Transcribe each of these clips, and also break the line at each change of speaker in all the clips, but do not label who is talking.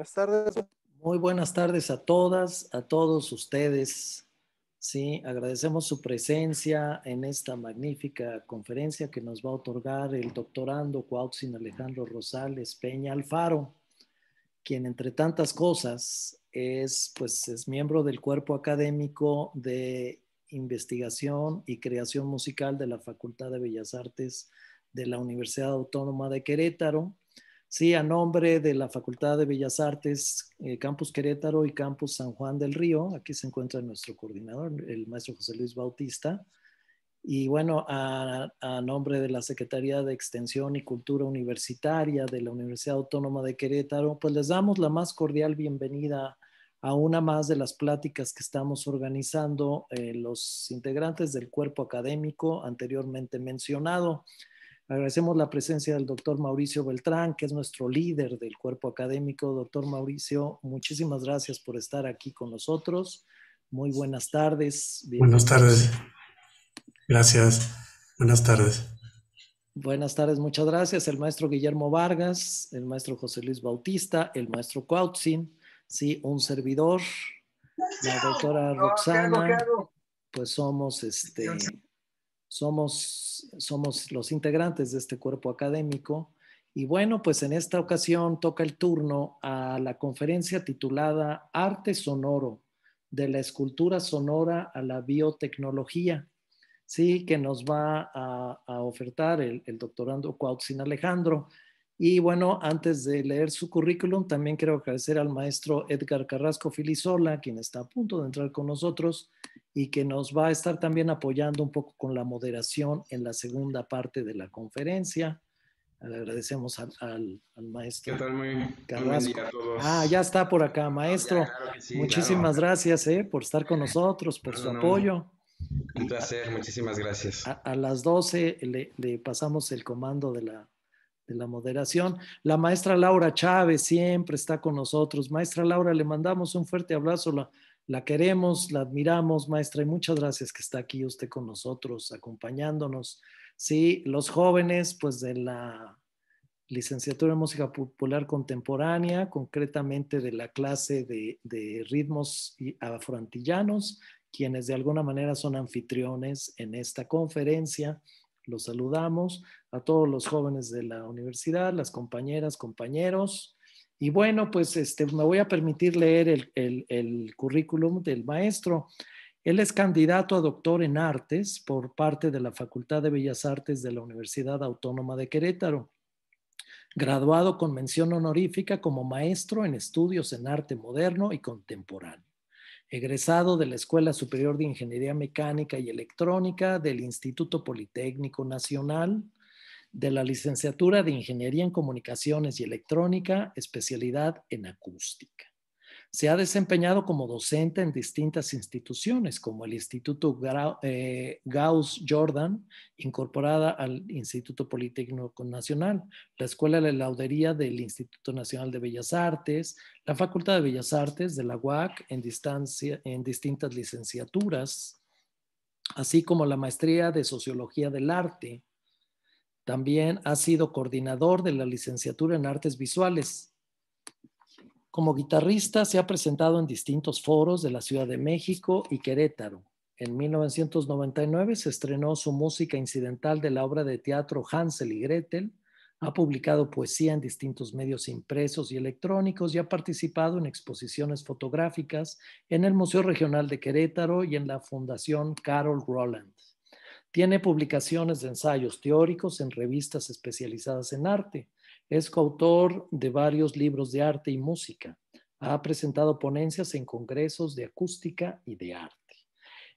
Buenas tardes. Muy buenas tardes a todas, a todos ustedes. Sí, agradecemos su presencia en esta magnífica conferencia que nos va a otorgar el doctorando Cuauhtzin Alejandro Rosales Peña Alfaro, quien entre tantas cosas es, pues, es miembro del cuerpo académico de investigación y creación musical de la Facultad de Bellas Artes de la Universidad Autónoma de Querétaro Sí, a nombre de la Facultad de Bellas Artes, eh, Campus Querétaro y Campus San Juan del Río, aquí se encuentra nuestro coordinador, el maestro José Luis Bautista. Y bueno, a, nombre de la Secretaría de Extensión y Cultura Universitaria de la Universidad Autónoma de Querétaro, pues les damos la más cordial bienvenida a una más de las pláticas que estamos organizando eh, los integrantes del cuerpo académico anteriormente mencionado. Agradecemos la presencia del doctor Mauricio Beltrán, que es nuestro líder del cuerpo académico. Doctor Mauricio, muchísimas gracias por estar aquí con nosotros. Muy buenas tardes. Buenas tardes.
Gracias. Buenas tardes.
Buenas tardes, muchas gracias. El maestro Guillermo Vargas, el maestro José Luis Bautista, el maestro Cuautzin, sí, un servidor, la doctora Roxana. Pues somos este somos, los integrantes de este cuerpo académico. Y bueno, pues en esta ocasión toca el turno a la conferencia titulada Arte Sonoro, de la escultura sonora a la biotecnología, sí, que nos va a, ofertar el, doctorando Cuautzin Alejandro. Y bueno, antes de leer su currículum, también quiero agradecer al maestro Edgar Carrasco Filizola, quien está a punto de entrar con nosotros y que nos va a estar también apoyando un poco con la moderación en la segunda parte de la conferencia. Le agradecemos al,
maestro. Carrasco. Ah,
ya está por acá, ah, maestro. muchísimas gracias eh, por estar con eh, nosotros, por su apoyo.
Un placer, muchísimas gracias.
A, las 12 le pasamos el comando de la de la moderación. La maestra Laura Chávez siempre está con nosotros. Maestra Laura, le mandamos un fuerte abrazo. La, queremos, la admiramos, maestra, y muchas gracias que está aquí usted con nosotros, acompañándonos. Sí, los jóvenes, pues de la licenciatura en música popular contemporánea, concretamente de la clase de, de ritmos afroantillanos, quienes de alguna manera son anfitriones en esta conferencia los saludamos a todos los jóvenes de la universidad, las compañeras, compañeros. Y bueno, pues este, me voy a permitir leer el, el, el currículum del maestro. Él es candidato a doctor en artes por parte de la Facultad de Bellas Artes de la Universidad Autónoma de Querétaro graduado con mención honorífica como maestro en estudios en arte moderno y contemporáneo egresado de la Escuela Superior de Ingeniería Mecánica y Electrónica del Instituto Politécnico Nacional, de la Licenciatura de Ingeniería en Comunicaciones y Electrónica, especialidad en acústica. Se ha desempeñado como docente en distintas instituciones, como el Instituto eh, Gauss Jordan, incorporada al Instituto Politécnico Nacional, la Escuela de Laudería del Instituto Nacional de Bellas Artes, la Facultad de Bellas Artes de la UAC en, en distintas licenciaturas, así como la Maestría de Sociología del Arte. También ha sido coordinador de la licenciatura en Artes Visuales como guitarrista se ha presentado en distintos foros de la Ciudad de México y Querétaro. En 1999 se estrenó su música incidental de la obra de teatro Hansel y Gretel. Ha publicado poesía en distintos medios impresos y electrónicos y ha participado en exposiciones fotográficas en el Museo Regional de Querétaro y en la Fundación Carol Rowland. Tiene publicaciones de ensayos teóricos en revistas especializadas en arte. Es coautor de varios libros de arte y música. Ha presentado ponencias en congresos de acústica y de arte.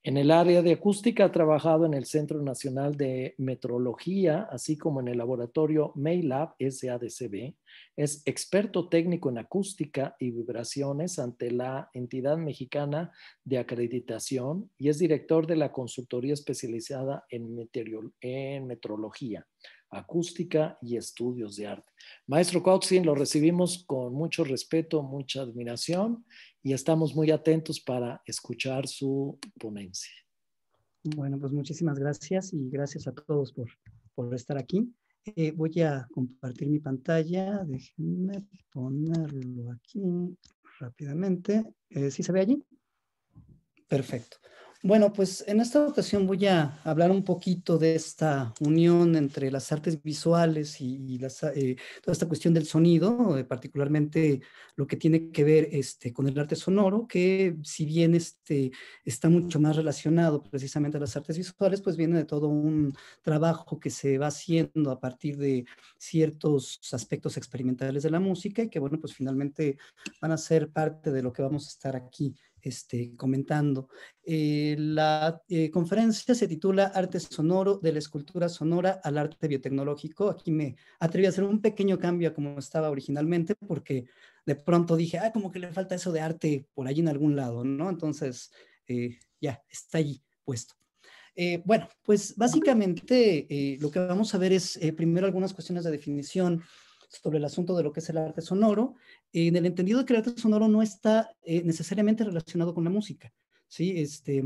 En el área de acústica ha trabajado en el Centro Nacional de Metrología, así como en el laboratorio Maylab SADCB. Es experto técnico en acústica y vibraciones ante la entidad mexicana de acreditación y es director de la consultoría especializada en, en metrología acústica y estudios de arte. Maestro Kautzin, lo recibimos con mucho respeto, mucha admiración y estamos muy atentos para escuchar su ponencia.
Bueno, pues muchísimas gracias y gracias a todos por, por estar aquí. Eh, voy a compartir mi pantalla. Déjenme ponerlo aquí rápidamente. Eh, ¿Sí se ve allí? Perfecto. Bueno, pues en esta ocasión voy a hablar un poquito de esta unión entre las artes visuales y, eh, toda esta cuestión del sonido, eh, particularmente lo que tiene que ver este, con el arte sonoro, que si bien este, está mucho más relacionado precisamente a las artes visuales, pues viene de todo un trabajo que se va haciendo a partir de ciertos aspectos experimentales de la música y que, bueno, pues finalmente van a ser parte de lo que vamos a estar aquí este, comentando. Eh, la eh, conferencia se titula Arte Sonoro, de la escultura sonora al arte biotecnológico. Aquí me atreví a hacer un pequeño cambio a como estaba originalmente, porque de pronto dije, ah, como que le falta eso de arte por allí en algún lado, ¿no? Entonces, eh, ya, está allí puesto. bueno, pues básicamente lo que vamos a ver es primero algunas cuestiones de definición sobre el asunto de lo que es el arte sonoro, en el entendido de que el arte sonoro no está eh, necesariamente relacionado con la música, ¿sí? Este,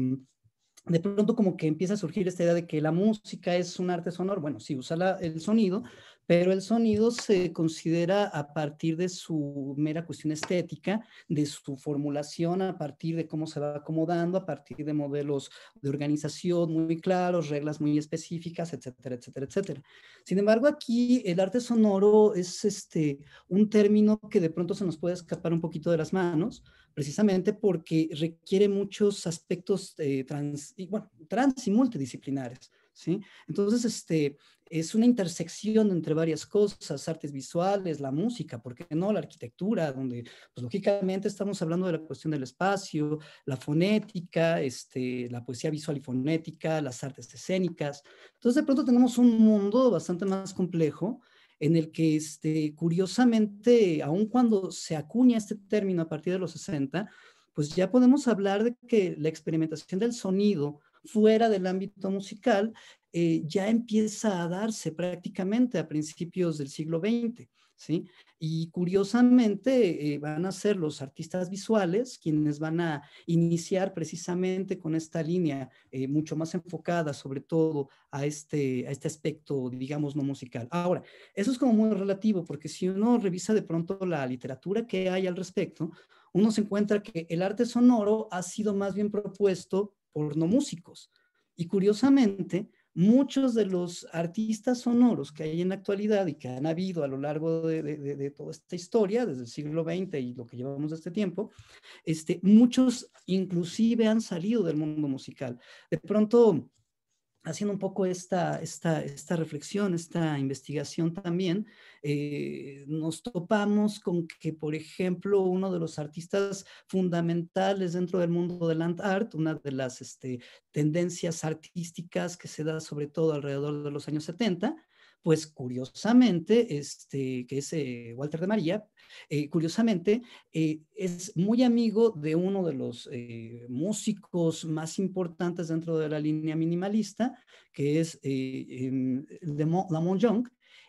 de pronto como que empieza a surgir esta idea de que la música es un arte sonoro, bueno, sí, usa el sonido, pero el sonido se considera a partir de su mera cuestión estética, de su formulación, a partir de cómo se va acomodando, a partir de modelos de organización muy claros, reglas muy específicas, etcétera, etcétera, etcétera. Sin embargo, aquí el arte sonoro es este, un término que de pronto se nos puede escapar un poquito de las manos, precisamente porque requiere muchos aspectos eh, trans y multidisciplinares. Entonces, este, es una intersección entre varias cosas, artes visuales, la música, ¿por qué no? La arquitectura, donde, pues, lógicamente estamos hablando de la cuestión del espacio, la fonética, este, la poesía visual y fonética, las artes escénicas. Entonces, de pronto tenemos un mundo bastante más complejo, en el que este, curiosamente, aun cuando se acuña este término a partir de los 60, pues ya podemos hablar de que la experimentación del sonido fuera del ámbito musical eh, ya empieza a darse prácticamente a principios del siglo XX. ¿Sí? Y curiosamente eh, van a ser los artistas visuales quienes van a iniciar precisamente con esta línea eh, mucho más enfocada sobre todo a este, a este aspecto, digamos, no musical. Ahora, eso es como muy relativo porque si uno revisa de pronto la literatura que hay al respecto, uno se encuentra que el arte sonoro ha sido más bien propuesto hornomúsicos. músicos. Y curiosamente, muchos de los artistas sonoros que hay en la actualidad y que han habido a lo largo de, toda esta historia, desde el siglo XX y lo que llevamos de este tiempo, este, muchos inclusive han salido del mundo musical. De pronto, haciendo un poco esta, reflexión, esta investigación también, eh, nos topamos con que, por ejemplo, uno de los artistas fundamentales dentro del mundo del land art, una de las este, tendencias artísticas que se da sobre todo alrededor de los años 70, pues curiosamente, este, que es eh, Walter de María, eh, curiosamente eh, es muy amigo de uno de los músicos más importantes dentro de la línea minimalista, que es em, Lamont Young,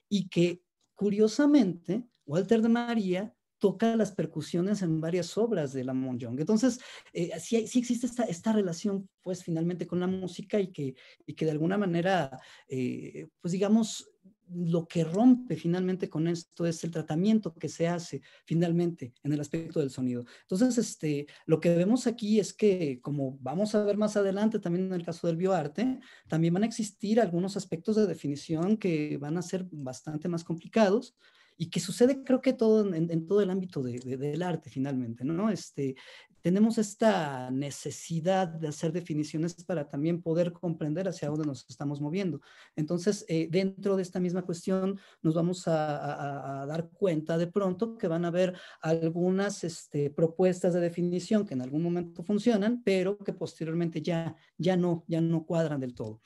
y que curiosamente Walter de María toca las percusiones en varias obras de la monjong. Entonces, eh, sí, existe esta, relación, pues, finalmente con la música y que, y que de alguna manera, eh, pues, digamos, lo que rompe finalmente con esto es el tratamiento que se hace finalmente en el aspecto del sonido. Entonces, este, lo que vemos aquí es que, como vamos a ver más adelante también en el caso del bioarte, también van a existir algunos aspectos de definición que van a ser bastante más complicados y que sucede creo que todo en, todo el ámbito del arte finalmente, ¿no? Este, tenemos esta necesidad de hacer definiciones para también poder comprender hacia dónde nos estamos moviendo. Entonces, eh, dentro de esta misma cuestión, nos vamos a, dar cuenta de pronto que van a haber algunas este, propuestas de definición que en algún momento funcionan, pero que posteriormente ya, ya, no, ya no cuadran del todo.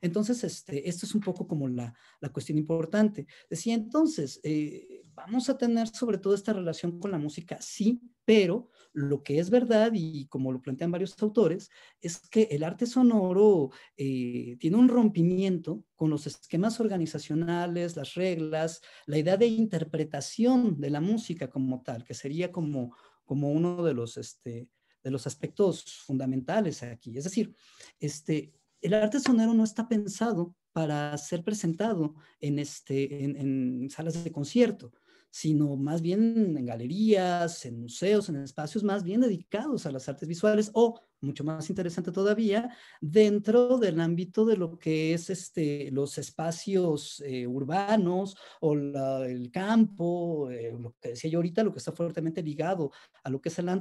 Entonces, este, esto es un poco como la, la cuestión importante. Decía entonces, eh, vamos a tener sobre todo esta relación con la música, sí, pero lo que es verdad, y como lo plantean varios autores, es que el arte sonoro eh, tiene un rompimiento con los esquemas organizacionales, las reglas, la idea de interpretación de la música como tal, que sería como, como uno de los, este, de los aspectos fundamentales aquí. Es decir, este, el arte sonero no está pensado para ser presentado este, en, en salas de concierto, sino más bien en galerías, en museos, en espacios más bien dedicados a las artes visuales o mucho más interesante todavía, dentro del ámbito de lo que es este, los espacios eh, urbanos o el campo, eh, lo que decía yo ahorita, lo que está fuertemente ligado a lo que es el land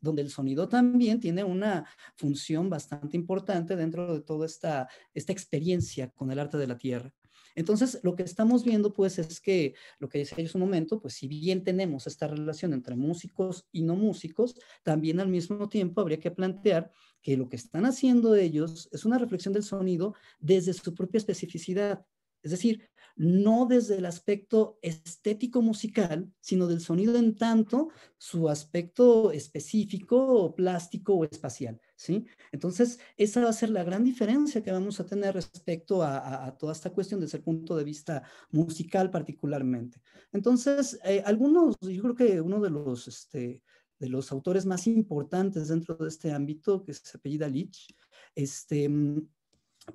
donde el sonido también tiene una función bastante importante dentro de toda esta, esta experiencia con el arte de la tierra. Entonces, lo que estamos viendo, pues, es que lo que decía yo hace un momento, pues, si bien tenemos esta relación entre músicos y no músicos, también al mismo tiempo habría que plantear que lo que están haciendo ellos es una reflexión del sonido desde su propia especificidad. Es decir, no desde el aspecto estético musical, sino del sonido en tanto su aspecto específico, plástico o espacial. Entonces, esa va a ser la gran diferencia que vamos a tener respecto a, toda esta cuestión desde el punto de vista musical particularmente. Entonces, eh, algunos, yo creo que uno este, de los, autores más importantes dentro de este ámbito, que es apellida Lich, este, mm,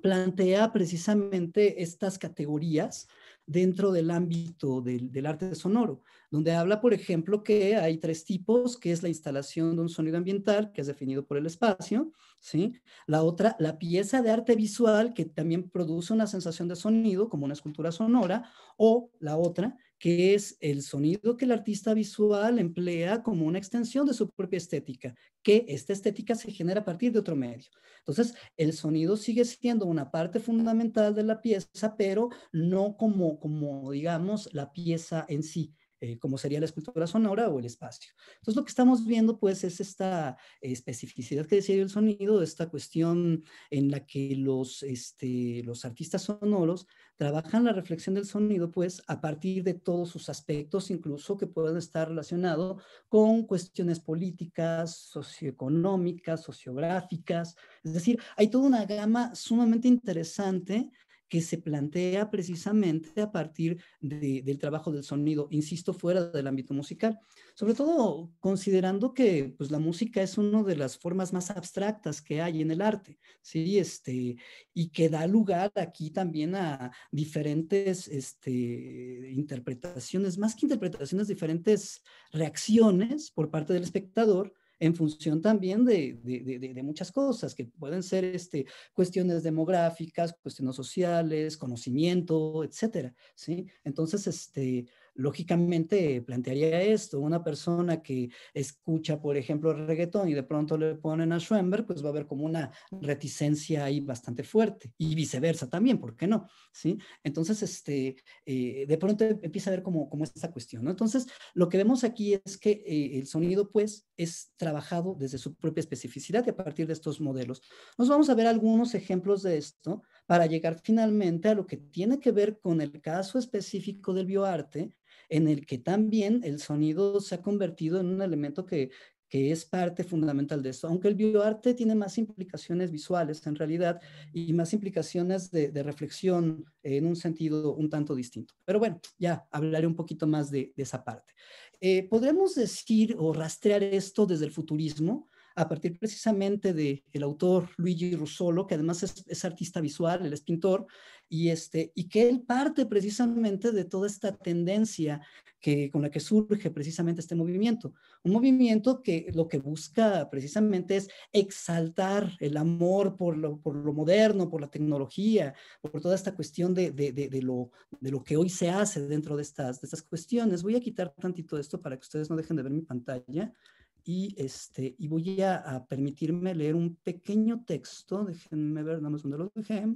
plantea precisamente estas categorías dentro del ámbito del, arte sonoro, donde habla, por ejemplo, que hay tres tipos, que es la instalación de un sonido ambiental, que es definido por el espacio, ¿sí? La otra, la pieza de arte visual, que también produce una sensación de sonido, como una escultura sonora, o la otra, que es el sonido que el artista visual emplea como una extensión de su propia estética, que esta estética se genera a partir de otro medio. Entonces, el sonido sigue siendo una parte fundamental de la pieza, pero no como, como digamos, la pieza en sí. Eh, como sería la escultura sonora o el espacio. Entonces lo que estamos viendo pues es esta especificidad que decía yo el sonido, esta cuestión en la que los, este, los artistas sonoros trabajan la reflexión del sonido pues a partir de todos sus aspectos, incluso que puedan estar relacionados con cuestiones políticas, socioeconómicas, sociográficas, es decir, hay toda una gama sumamente interesante que se plantea precisamente a partir del trabajo del sonido, insisto, fuera del ámbito musical. Sobre todo considerando que pues, la música es una de las formas más abstractas que hay en el arte, ¿sí? Este, y que da lugar aquí también a diferentes este, interpretaciones, más que interpretaciones, diferentes reacciones por parte del espectador en función también de, muchas cosas que pueden ser este, cuestiones demográficas, cuestiones sociales, conocimiento, etcétera, ¿sí? Entonces, este, lógicamente plantearía esto, una persona que escucha, por ejemplo, reggaetón y de pronto le ponen a Schoenberg, pues va a haber como una reticencia ahí bastante fuerte y viceversa también, ¿por qué no? ¿Sí? Entonces, este, eh, de pronto empieza a ver como, como esta cuestión, Entonces, lo que vemos aquí es que eh, el sonido, pues, es trabajado desde su propia especificidad y a partir de estos modelos. Nos vamos a ver algunos ejemplos de esto para llegar finalmente a lo que tiene que ver con el caso específico del bioarte, en el que también el sonido se ha convertido en un elemento que, es parte fundamental de esto, aunque el bioarte tiene más implicaciones visuales en realidad y más implicaciones de, reflexión en un sentido un tanto distinto. Pero bueno, ya hablaré un poquito más de, esa parte. Eh, Podremos decir o rastrear esto desde el futurismo, a partir precisamente del el autor Luigi Russolo, que además es, artista visual, él es pintor, y, este, y que él parte precisamente de toda esta tendencia que, con la que surge precisamente este movimiento. Un movimiento que lo que busca precisamente es exaltar el amor por lo, moderno, por la tecnología, por toda esta cuestión de, de, lo, de lo que hoy se hace dentro de estas, de estas cuestiones. Voy a quitar tantito esto para que ustedes no dejen de ver mi pantalla y, este, y voy a, permitirme leer un pequeño texto. Déjenme ver, no más lo dejé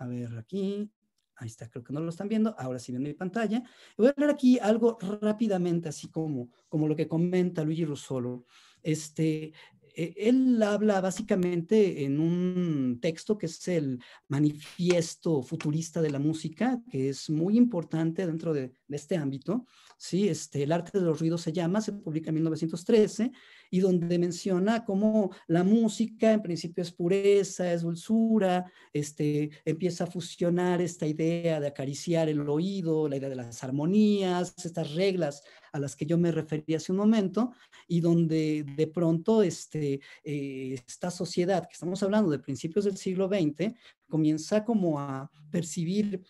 a ver aquí, ahí está, creo que no lo están viendo, ahora sí ven mi pantalla. Voy a leer aquí algo rápidamente, así como, como lo que comenta Luigi Russolo. Este, eh, él habla básicamente en un texto que es el manifiesto futurista de la música, que es muy importante dentro de, de este ámbito, ¿sí? este, El arte de los ruidos se llama, se publica en 1913, y donde menciona cómo la música en principio es pureza, es dulzura, este, empieza a fusionar esta idea de acariciar el oído, la idea de las armonías, estas reglas a las que yo me referí hace un momento, y donde de pronto este, eh, esta sociedad que estamos hablando de principios del siglo XX comienza como a percibir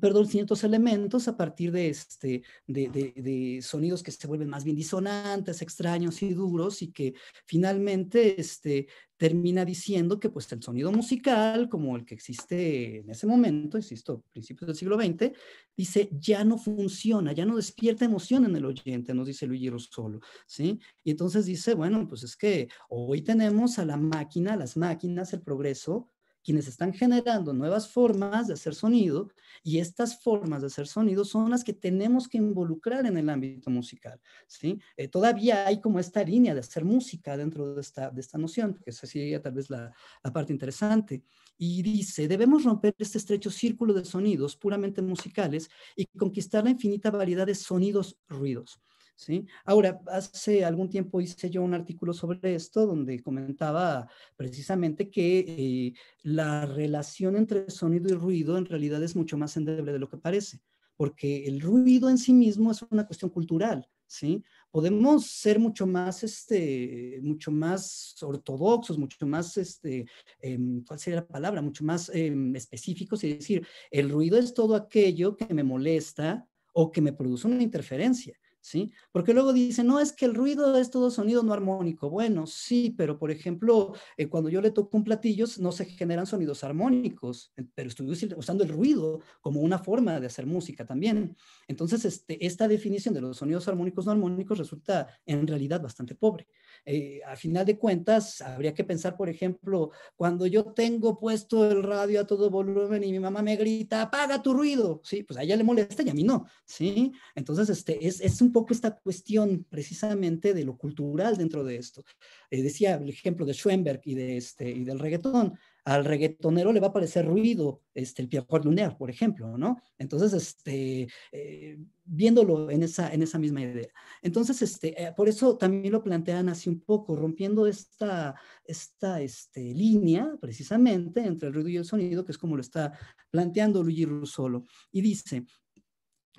perdón, ciertos elementos a partir de, este, de, de, sonidos que se vuelven más bien disonantes, extraños y duros y que finalmente este, termina diciendo que pues el sonido musical, como el que existe en ese momento, insisto, principios del siglo XX, dice ya no funciona, ya no despierta emoción en el oyente, nos dice Luigi Rossolo, ¿sí? Y entonces dice, bueno, pues es que hoy tenemos a la máquina, las máquinas, el progreso, quienes están generando nuevas formas de hacer sonido y estas formas de hacer sonido son las que tenemos que involucrar en el ámbito musical. ¿sí? Eh, todavía hay como esta línea de hacer música dentro de esta, de esta noción, que esa sería tal vez la, la parte interesante. Y dice, debemos romper este estrecho círculo de sonidos puramente musicales y conquistar la infinita variedad de sonidos ruidos. Ahora, hace algún tiempo hice yo un artículo sobre esto donde comentaba precisamente que eh, la relación entre sonido y ruido en realidad es mucho más endeble de lo que parece, porque el ruido en sí mismo es una cuestión cultural, ¿sí? Podemos ser mucho más, este, mucho más ortodoxos, mucho más, este, em, ¿cuál sería la palabra? Mucho más em, específicos y decir, el ruido es todo aquello que me molesta o que me produce una interferencia. ¿sí? Porque luego dice no, es que el ruido es todo sonido no armónico. Bueno, sí, pero por ejemplo, eh, cuando yo le toco un platillo, no se generan sonidos armónicos, eh, pero estoy usando el ruido como una forma de hacer música también. Entonces, este, esta definición de los sonidos armónicos no armónicos resulta en realidad bastante pobre. Eh, a final de cuentas, habría que pensar, por ejemplo, cuando yo tengo puesto el radio a todo volumen y mi mamá me grita, apaga tu ruido, ¿sí? Pues a ella le molesta y a mí no, ¿sí? Entonces, este, es, es un poco esta cuestión precisamente de lo cultural dentro de esto. Eh, decía el ejemplo de Schoenberg y, de este, y del reggaetón al reggaetonero le va a parecer ruido este, el piano lunar por ejemplo, ¿no? Entonces, este, eh, viéndolo en esa, en esa misma idea. Entonces, este, eh, por eso también lo plantean así un poco, rompiendo esta, esta este, línea precisamente entre el ruido y el sonido, que es como lo está planteando Luigi Russolo. Y dice,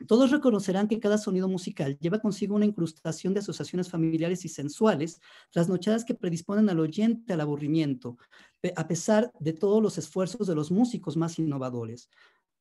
todos reconocerán que cada sonido musical lleva consigo una incrustación de asociaciones familiares y sensuales, las trasnochadas que predisponen al oyente al aburrimiento a pesar de todos los esfuerzos de los músicos más innovadores.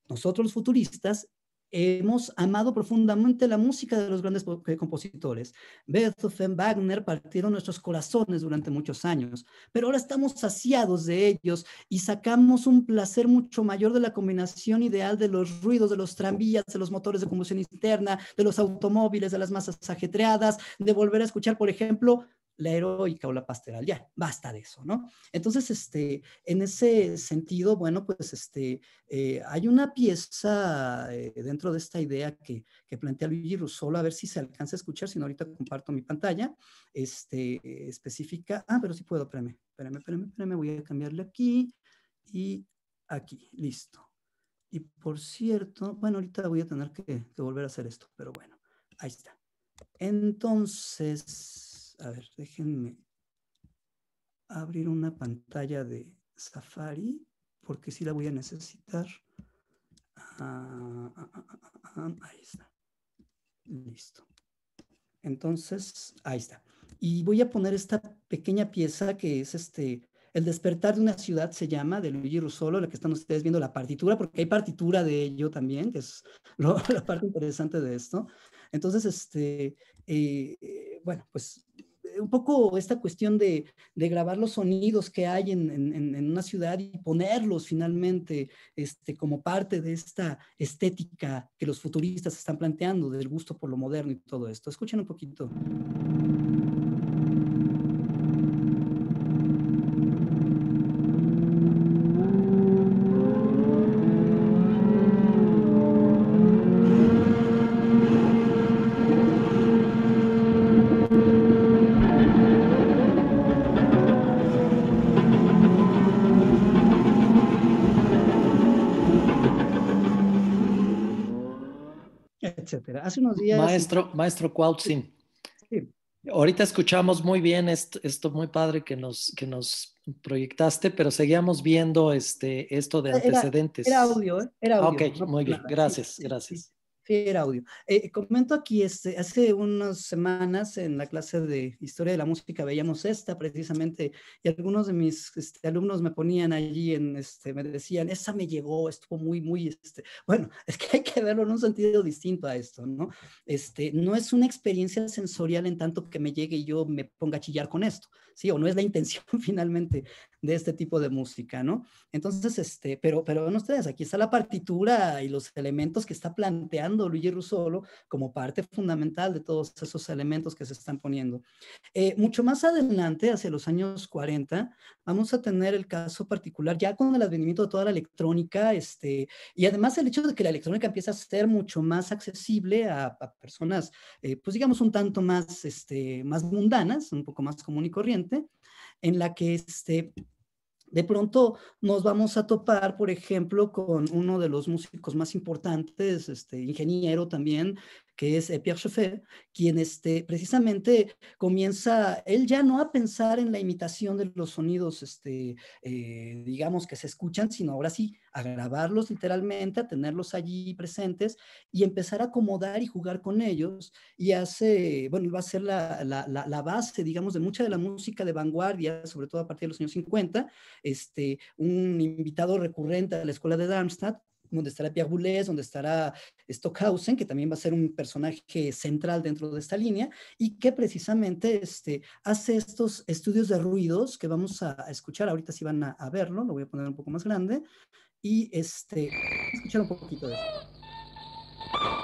Nosotros los futuristas hemos amado profundamente la música de los grandes eh, compositores. Beethoven, Wagner partieron nuestros corazones durante muchos años, pero ahora estamos saciados de ellos y sacamos un placer mucho mayor de la combinación ideal de los ruidos de los tranvías, de los motores de combustión interna, de los automóviles, de las masas ajetreadas, de volver a escuchar, por ejemplo, la heroica o la pastoral, ya, basta de eso, ¿no? Entonces, este, en ese sentido, bueno, pues este, eh, hay una pieza eh, dentro de esta idea que, que, plantea Luigi Russolo, a ver si se alcanza a escuchar, si no ahorita comparto mi pantalla, este, específica, ah, pero sí puedo, espérame, espérame, espérame, espérame, voy a cambiarle aquí y aquí, listo. Y por cierto, bueno, ahorita voy a tener que, que volver a hacer esto, pero bueno, ahí está. Entonces, a ver, déjenme abrir una pantalla de Safari porque sí la voy a necesitar. Ah, ah, ah, ahí está. Listo. Entonces, ahí está. Y voy a poner esta pequeña pieza que es este, El despertar de una ciudad se llama, de Luigi Russolo, la que están ustedes viendo la partitura, porque hay partitura de ello también, que es la parte interesante de esto. Entonces, este, eh, eh, bueno, pues eh, un poco esta cuestión de, grabar los sonidos que hay en, una ciudad y ponerlos finalmente este, como parte de esta estética que los futuristas están planteando, del gusto por lo moderno y todo esto. Escuchen un poquito.
Maestro, maestro Ahorita escuchamos muy bien esto, muy padre que nos, que nos proyectaste, pero seguíamos viendo este, esto de antecedentes. Era, audio,
¿eh? Era audio. Ok, muy bien, gracias, gracias. Fier Audio. Eh, comento aquí, este, hace unas semanas en la clase de Historia de la Música veíamos esta precisamente y algunos de mis este, alumnos me ponían allí, en, este, me decían, esa me llegó, estuvo muy, muy, este, bueno, es que hay que verlo en un sentido distinto a esto, ¿no? Este, no es una experiencia sensorial en tanto que me llegue y yo me ponga a chillar con esto, ¿sí? O no es la intención finalmente de este tipo de música, ¿no? Entonces, este, pero, pero ven ustedes, aquí está la partitura y los elementos que está planteando Luigi Russolo como parte fundamental de todos esos elementos que se están poniendo. Eh, mucho más adelante, hacia los años 40, vamos a tener el caso particular ya con el advenimiento de toda la electrónica, este, y además el hecho de que la electrónica empieza a ser mucho más accesible a, personas, eh, pues digamos un tanto más, este, más mundanas, un poco más común y corriente, en la que este, de pronto nos vamos a topar, por ejemplo, con uno de los músicos más importantes, este ingeniero también, que es eh, Pierre Schaeffer, quien este, precisamente comienza, él ya no a pensar en la imitación de los sonidos, este, eh, digamos, que se escuchan, sino ahora sí a grabarlos literalmente, a tenerlos allí presentes y empezar a acomodar y jugar con ellos. Y hace, bueno, va a ser la, la, la, base, digamos, de mucha de la música de vanguardia, sobre todo a partir de los años 50, este, un invitado recurrente a la escuela de Darmstadt, donde estará Pierre Boulez, donde estará Stockhausen, que también va a ser un personaje central dentro de esta línea, y que precisamente este, hace estos estudios de ruidos que vamos a, escuchar, ahorita si van a, verlo, lo voy a poner un poco más grande, y este, escuchar un poquito de esto.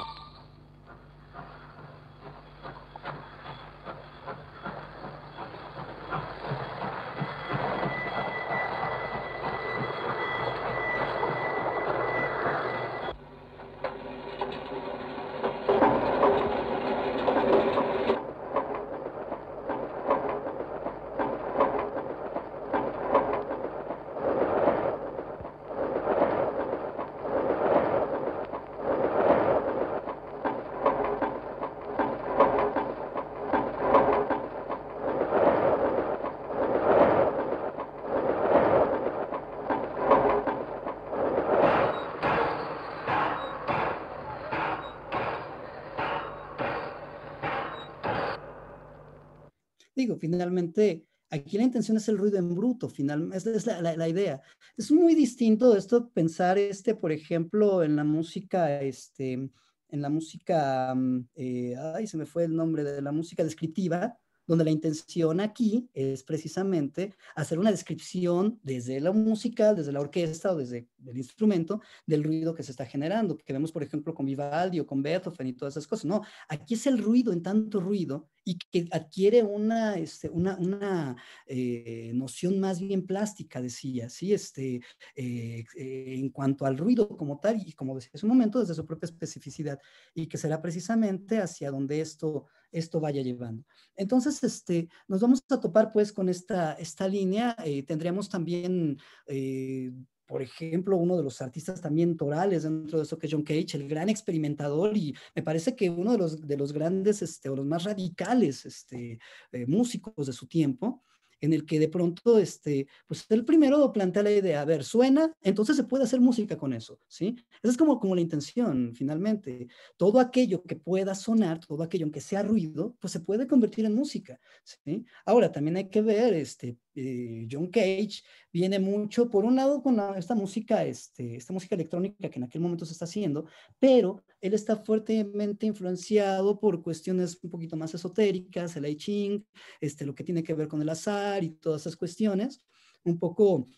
Digo, finalmente, aquí la intención es el ruido en bruto, finalmente, es la, idea. Es muy distinto esto pensar, este, por ejemplo, en la música, este, en la música, mm, eh, ay, se me fue el nombre de la música descriptiva, donde la intención aquí es precisamente hacer una descripción desde la música, desde la orquesta o desde el instrumento del ruido que se está generando, que vemos por ejemplo con Vivaldi o con Beethoven y todas esas cosas. No, aquí es el ruido en tanto ruido y que adquiere una, este, una, eh, noción más bien plástica, decía, ¿sí? este, eh, eh, en cuanto al ruido como tal y como decía hace un momento, desde su propia especificidad, y que será precisamente hacia donde esto esto vaya llevando. Entonces, este, nos vamos a topar pues con esta, esta línea. Eh, tendríamos también... Eh, por ejemplo, uno de los artistas también torales dentro de eso que es John Cage, el gran experimentador y me parece que uno de los, grandes este, o los más radicales este, eh, músicos de su tiempo en el que de pronto, este, pues el primero plantea la idea, a ver, suena, entonces se puede hacer música con eso, ¿sí? Esa es como, como la intención, finalmente. Todo aquello que pueda sonar, todo aquello aunque sea ruido, pues se puede convertir en música, ¿sí? Ahora, también hay que ver, este, eh, John Cage viene mucho, por un lado, con esta música, este, esta música electrónica que en aquel momento se está haciendo, pero él está fuertemente influenciado por cuestiones un poquito más esotéricas, el I Ching, este, lo que tiene que ver con el azar y todas esas cuestiones, un poco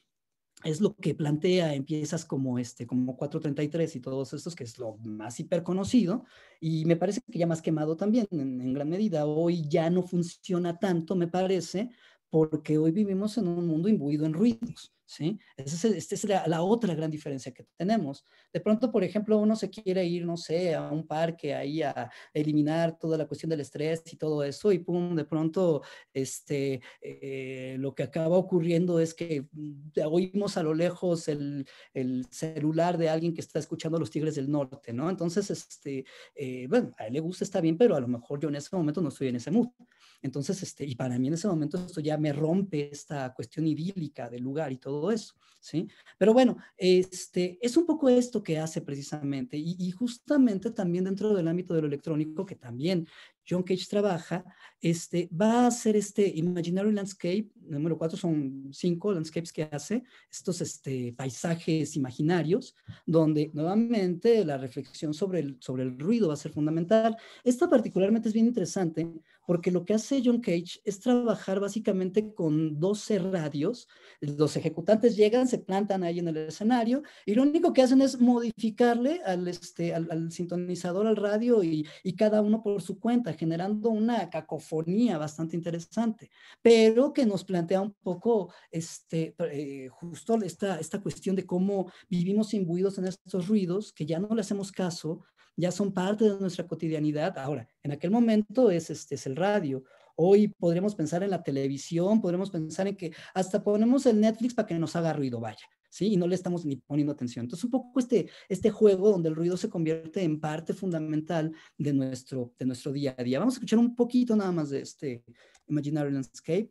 es lo que plantea en piezas como este, como 433 y todos estos, que es lo más hiperconocido, y me parece que ya más quemado también en, gran medida. Hoy ya no funciona tanto, me parece, porque hoy vivimos en un mundo imbuido en ruidos. ¿sí? Esa es, es la, otra gran diferencia que tenemos. De pronto, por ejemplo, uno se quiere ir, no sé, a un parque ahí a eliminar toda la cuestión del estrés y todo eso, y pum, de pronto, este, eh, lo que acaba ocurriendo es que oímos a lo lejos el, el, celular de alguien que está escuchando a los Tigres del Norte, ¿no? Entonces, este, eh, bueno, a él le gusta, está bien, pero a lo mejor yo en ese momento no estoy en ese mood. Entonces, este, y para mí en ese momento esto ya me rompe esta cuestión idílica del lugar y todo eso, ¿sí? Pero bueno, este, es un poco esto que hace precisamente y, y justamente también dentro del ámbito de lo electrónico, que también John Cage trabaja, este, va a hacer este Imaginary Landscape, número cuatro, son cinco landscapes que hace, estos este, paisajes imaginarios, donde nuevamente la reflexión sobre el, sobre el ruido va a ser fundamental. Esta particularmente es bien interesante porque lo que hace John Cage es trabajar básicamente con 12 radios, los ejecutantes llegan, se plantan ahí en el escenario y lo único que hacen es modificarle al, este, al, al sintonizador, al radio y, y cada uno por su cuenta generando una cacofonía bastante interesante, pero que nos plantea un poco este, eh, justo esta, esta cuestión de cómo vivimos imbuidos en estos ruidos, que ya no le hacemos caso, ya son parte de nuestra cotidianidad. Ahora, en aquel momento es, este, es el radio, Hoy podremos pensar en la televisión, podremos pensar en que hasta ponemos el Netflix para que nos haga ruido, vaya. ¿Sí? Y no le estamos ni poniendo atención. Entonces, un poco este, este juego donde el ruido se convierte en parte fundamental de nuestro, de nuestro día a día. Vamos a escuchar un poquito nada más de este Imaginary Landscape.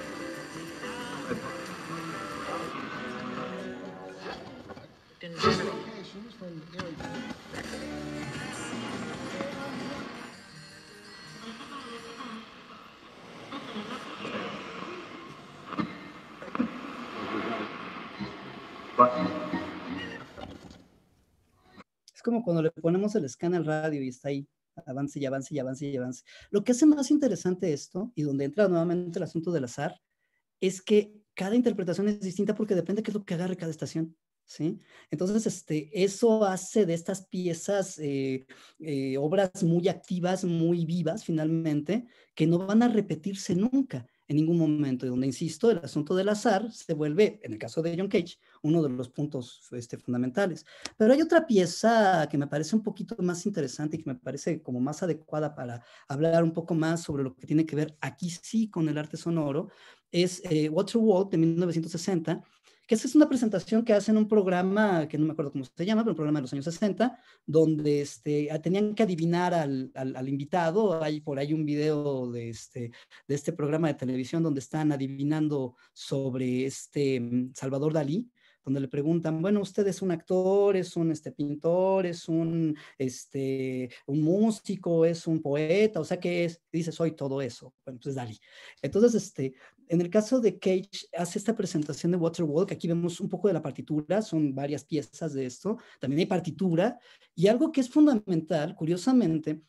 Es como cuando le ponemos el scan al radio y está ahí, avance y avance y avance y avance. Lo que hace más interesante esto, y donde entra nuevamente el asunto del azar, es que cada interpretación es distinta porque depende de qué es lo que agarre cada estación. Entonces, este, eso hace de estas piezas eh, eh, obras muy activas, muy vivas finalmente, que no van a repetirse nunca en ningún momento, donde, insisto, el asunto del azar se vuelve, en el caso de John Cage, uno de los puntos este, fundamentales. Pero hay otra pieza que me parece un poquito más interesante y que me parece como más adecuada para hablar un poco más sobre lo que tiene que ver aquí sí con el arte sonoro, es eh, Waterworld de 1960, que esa es una presentación que hacen un programa, que no me acuerdo cómo se llama, pero un programa de los años 60, donde este, ah, tenían que adivinar al, al, invitado. Hay por ahí un video de este, de este programa de televisión donde están adivinando sobre este mm, Salvador Dalí donde le preguntan, bueno, usted es un actor, es un este, pintor, es un, este, un músico, es un poeta, o sea, que es? dice, soy todo eso. Bueno, pues Dalí. Entonces, este, en el caso de Cage, hace esta presentación de que Aquí vemos un poco de la partitura, son varias piezas de esto. También hay partitura. Y algo que es fundamental, curiosamente,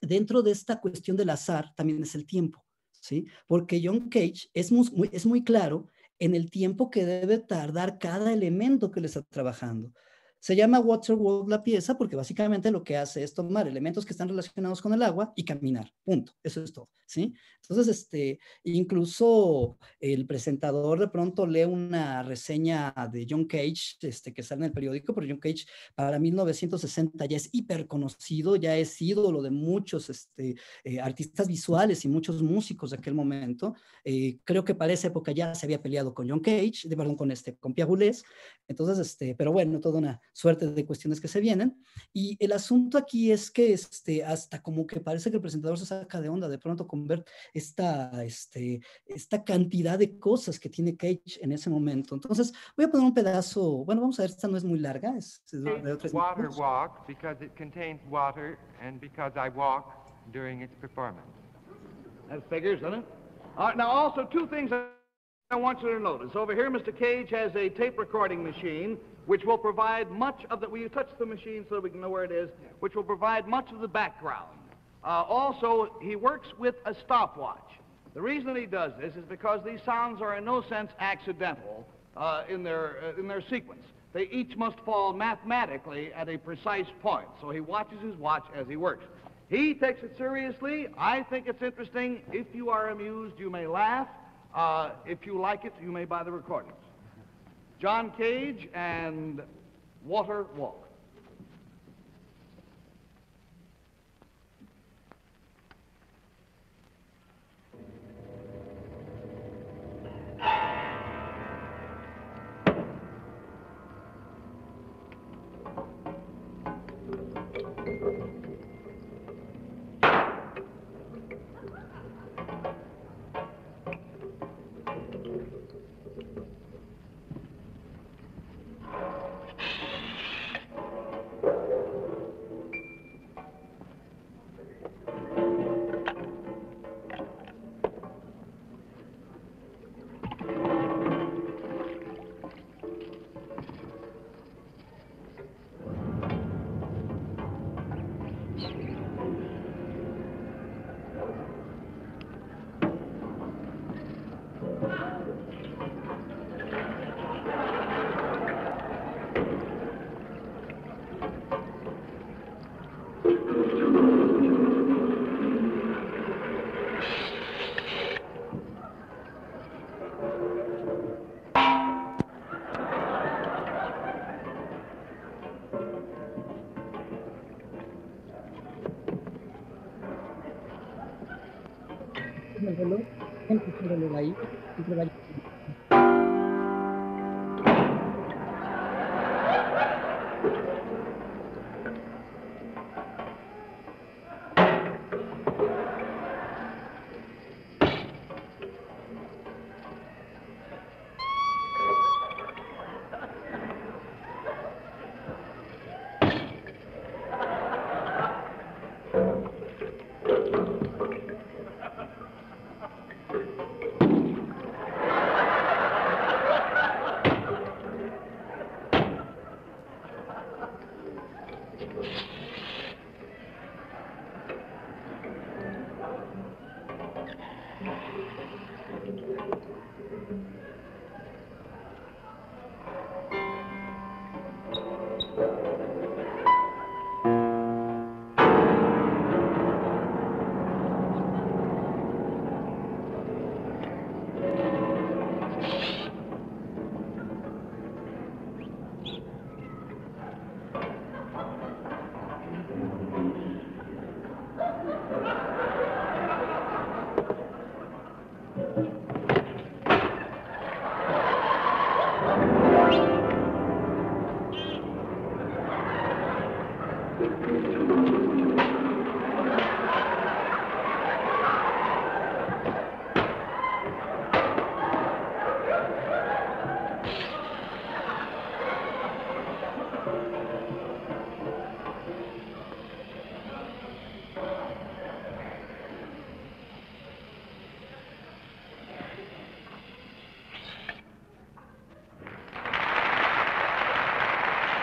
dentro de esta cuestión del azar también es el tiempo, ¿sí? Porque John Cage es es muy claro en el tiempo que debe tardar cada elemento que le está trabajando. Se llama Waterworld la pieza porque básicamente lo que hace es tomar elementos que están relacionados con el agua y caminar, punto. Eso es todo, ¿sí? Entonces, este, incluso el presentador de pronto lee una reseña de John Cage, este, que sale en el periódico, pero John Cage para 1960 ya es hiper conocido, ya es ídolo de muchos este, eh, artistas visuales y muchos músicos de aquel momento. Eh, creo que para esa época ya se había peleado con John Cage, de, perdón, con este, con Entonces, este, pero bueno, toda una, suerte de cuestiones que se vienen. Y el asunto aquí es que este, hasta como que parece que el presentador se saca de onda de pronto con ver esta, este, esta cantidad de cosas que tiene Cage en ese momento. Entonces, voy a poner un pedazo, bueno, vamos a ver, esta no es muy larga, es, de
because it contains water and because I walk during its performance. figures, now also I want you to notice, over here, Mr. Cage has a tape recording machine which will provide much of the... Will you touch the machine so we can know where it is? Which will provide much of the background. Uh, also, he works with a stopwatch. The reason he does this is because these sounds are in no sense accidental uh, in, their, uh, in their sequence. They each must fall mathematically at a precise point, so he watches his watch as he works. He takes it seriously. I think it's interesting. If you are amused, you may laugh. Uh, if you like it, you may buy the recordings. John Cage and Water Walk.
falou aí, um trabalho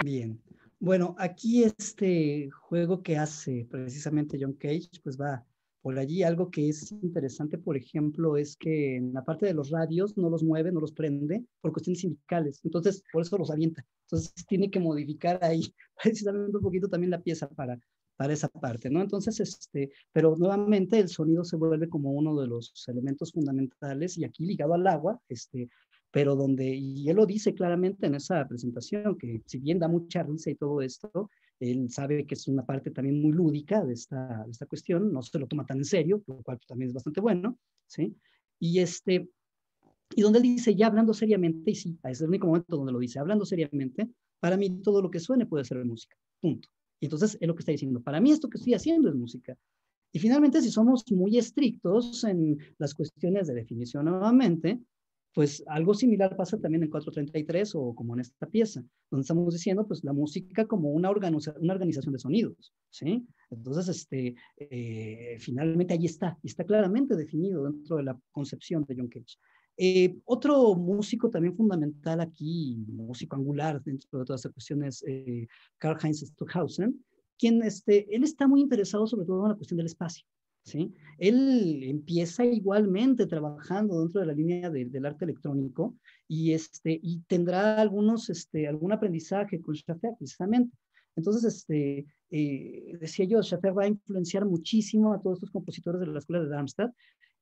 Bien. Bueno, aquí este juego que hace precisamente John Cage, pues va por allí. Algo que es interesante, por ejemplo, es que en la parte de los radios no los mueve, no los prende por cuestiones sindicales. Entonces, por eso los avienta. Entonces, tiene que modificar ahí precisamente un poquito también la pieza para, para esa parte, ¿no? Entonces, este, pero nuevamente el sonido se vuelve como uno de los elementos fundamentales y aquí ligado al agua, este, pero donde, y él lo dice claramente en esa presentación, que si bien da mucha risa y todo esto, él sabe que es una parte también muy lúdica de esta, de esta cuestión, no se lo toma tan en serio, lo cual también es bastante bueno, ¿sí? Y este, y donde él dice, ya hablando seriamente, y sí, es el único momento donde lo dice, hablando seriamente, para mí todo lo que suene puede ser música, punto. Y entonces es lo que está diciendo, para mí esto que estoy haciendo es música. Y finalmente, si somos muy estrictos en las cuestiones de definición nuevamente, pues algo similar pasa también en 433 o como en esta pieza, donde estamos diciendo pues la música como una, una organización de sonidos, ¿sí? Entonces, este, eh, finalmente ahí está, y está claramente definido dentro de la concepción de John Cage. Eh, otro músico también fundamental aquí, músico angular dentro de todas estas cuestiones, eh, Karl Heinz Stockhausen, quien este, él está muy interesado sobre todo en la cuestión del espacio. Él empieza igualmente trabajando dentro de la línea del arte electrónico y, este, y tendrá algunos, este, algún aprendizaje con Schaffer precisamente. Entonces, este, eh, decía yo, Schaffer va a influenciar muchísimo a todos estos compositores de la escuela de Darmstadt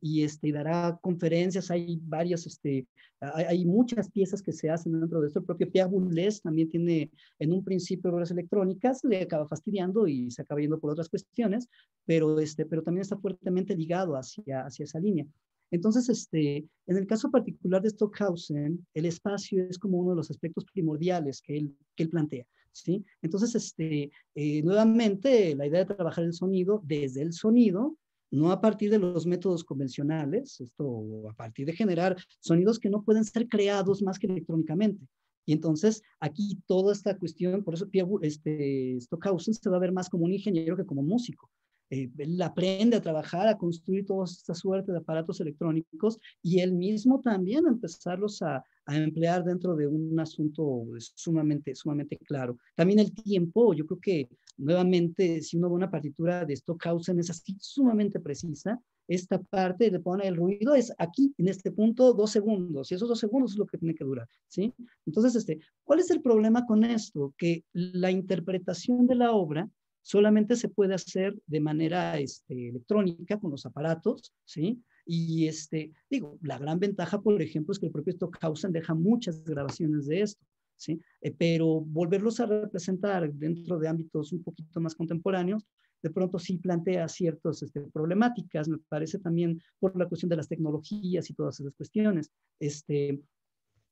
y este, dará conferencias, hay varias, este, hay, muchas piezas que se hacen dentro de esto, el propio Pierre Boulez también tiene en un principio obras electrónicas, le acaba fastidiando y se acaba yendo por otras cuestiones, pero, este, pero también está fuertemente ligado hacia, hacia esa línea. Entonces, este, en el caso particular de Stockhausen, el espacio es como uno de los aspectos primordiales que él, él plantea. ¿sí? Entonces, este, eh, nuevamente, la idea de trabajar el sonido desde el sonido no a partir de los métodos convencionales, esto a partir de generar sonidos que no pueden ser creados más que electrónicamente. Y entonces aquí toda esta cuestión, por eso este, Stockhausen se va a ver más como un ingeniero que como músico, eh, él aprende a trabajar, a construir toda esta suerte de aparatos electrónicos y él mismo también empezarlos a, emplear dentro de un asunto pues, sumamente, sumamente claro. También el tiempo, yo creo que nuevamente, si uno ve una partitura de Stockhausen, es así sumamente precisa, esta parte le pone el ruido, es aquí, en este punto, dos segundos, y esos dos segundos es lo que tiene que durar, ¿sí? Entonces, este, ¿cuál es el problema con esto? Que la interpretación de la obra solamente se puede hacer de manera este, electrónica con los aparatos, ¿sí? Y este, digo, la gran ventaja, por ejemplo, es que el propio Stockhausen deja muchas grabaciones de esto, ¿sí? Eh, pero volverlos a representar dentro de ámbitos un poquito más contemporáneos, de pronto sí plantea ciertas este, problemáticas, me parece también por la cuestión de las tecnologías y todas esas cuestiones. Este,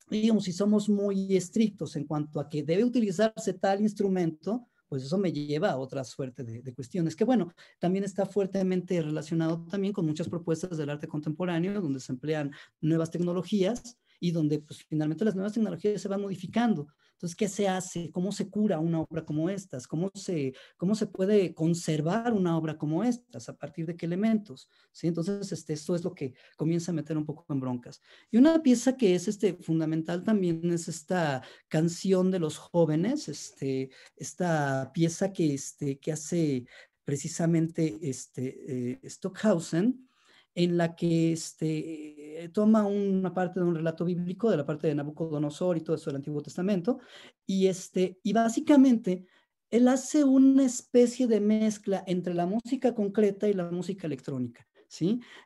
digamos, si somos muy estrictos en cuanto a que debe utilizarse tal instrumento, pues eso me lleva a otra suerte de, de, cuestiones, que bueno, también está fuertemente relacionado también con muchas propuestas del arte contemporáneo, donde se emplean nuevas tecnologías y donde pues, finalmente las nuevas tecnologías se van modificando. Entonces, ¿qué se hace? ¿Cómo se cura una obra como estas? ¿Cómo se, cómo se puede conservar una obra como estas? ¿A partir de qué elementos? ¿Sí? Entonces, este, esto es lo que comienza a meter un poco en broncas. Y una pieza que es este, fundamental también es esta canción de los jóvenes, este, esta pieza que, este, que hace precisamente este, eh, Stockhausen en la que este, eh, toma una parte de un relato bíblico, de la parte de Nabucodonosor y todo eso del Antiguo Testamento, y, este, y básicamente él hace una especie de mezcla entre la música concreta y la música electrónica.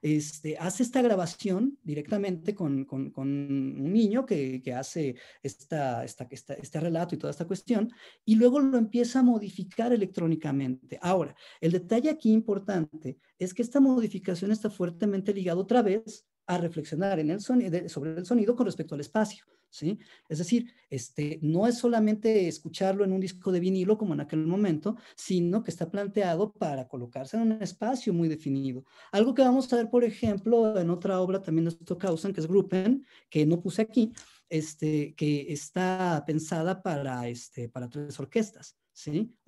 Este, hace esta grabación directamente con, un niño que, hace este relato y toda esta cuestión, y luego lo empieza a modificar electrónicamente. Ahora, el detalle aquí importante es que esta modificación está fuertemente ligada otra vez a reflexionar en sobre el sonido con respecto al espacio. Es decir, este, no es solamente escucharlo en un disco de vinilo como en aquel momento, sino que está planteado para colocarse en un espacio muy definido. Algo que vamos a ver, por ejemplo, en otra obra también de Stockhausen, que es Gruppen, que no puse aquí, este, que está pensada para, este, para tres orquestas.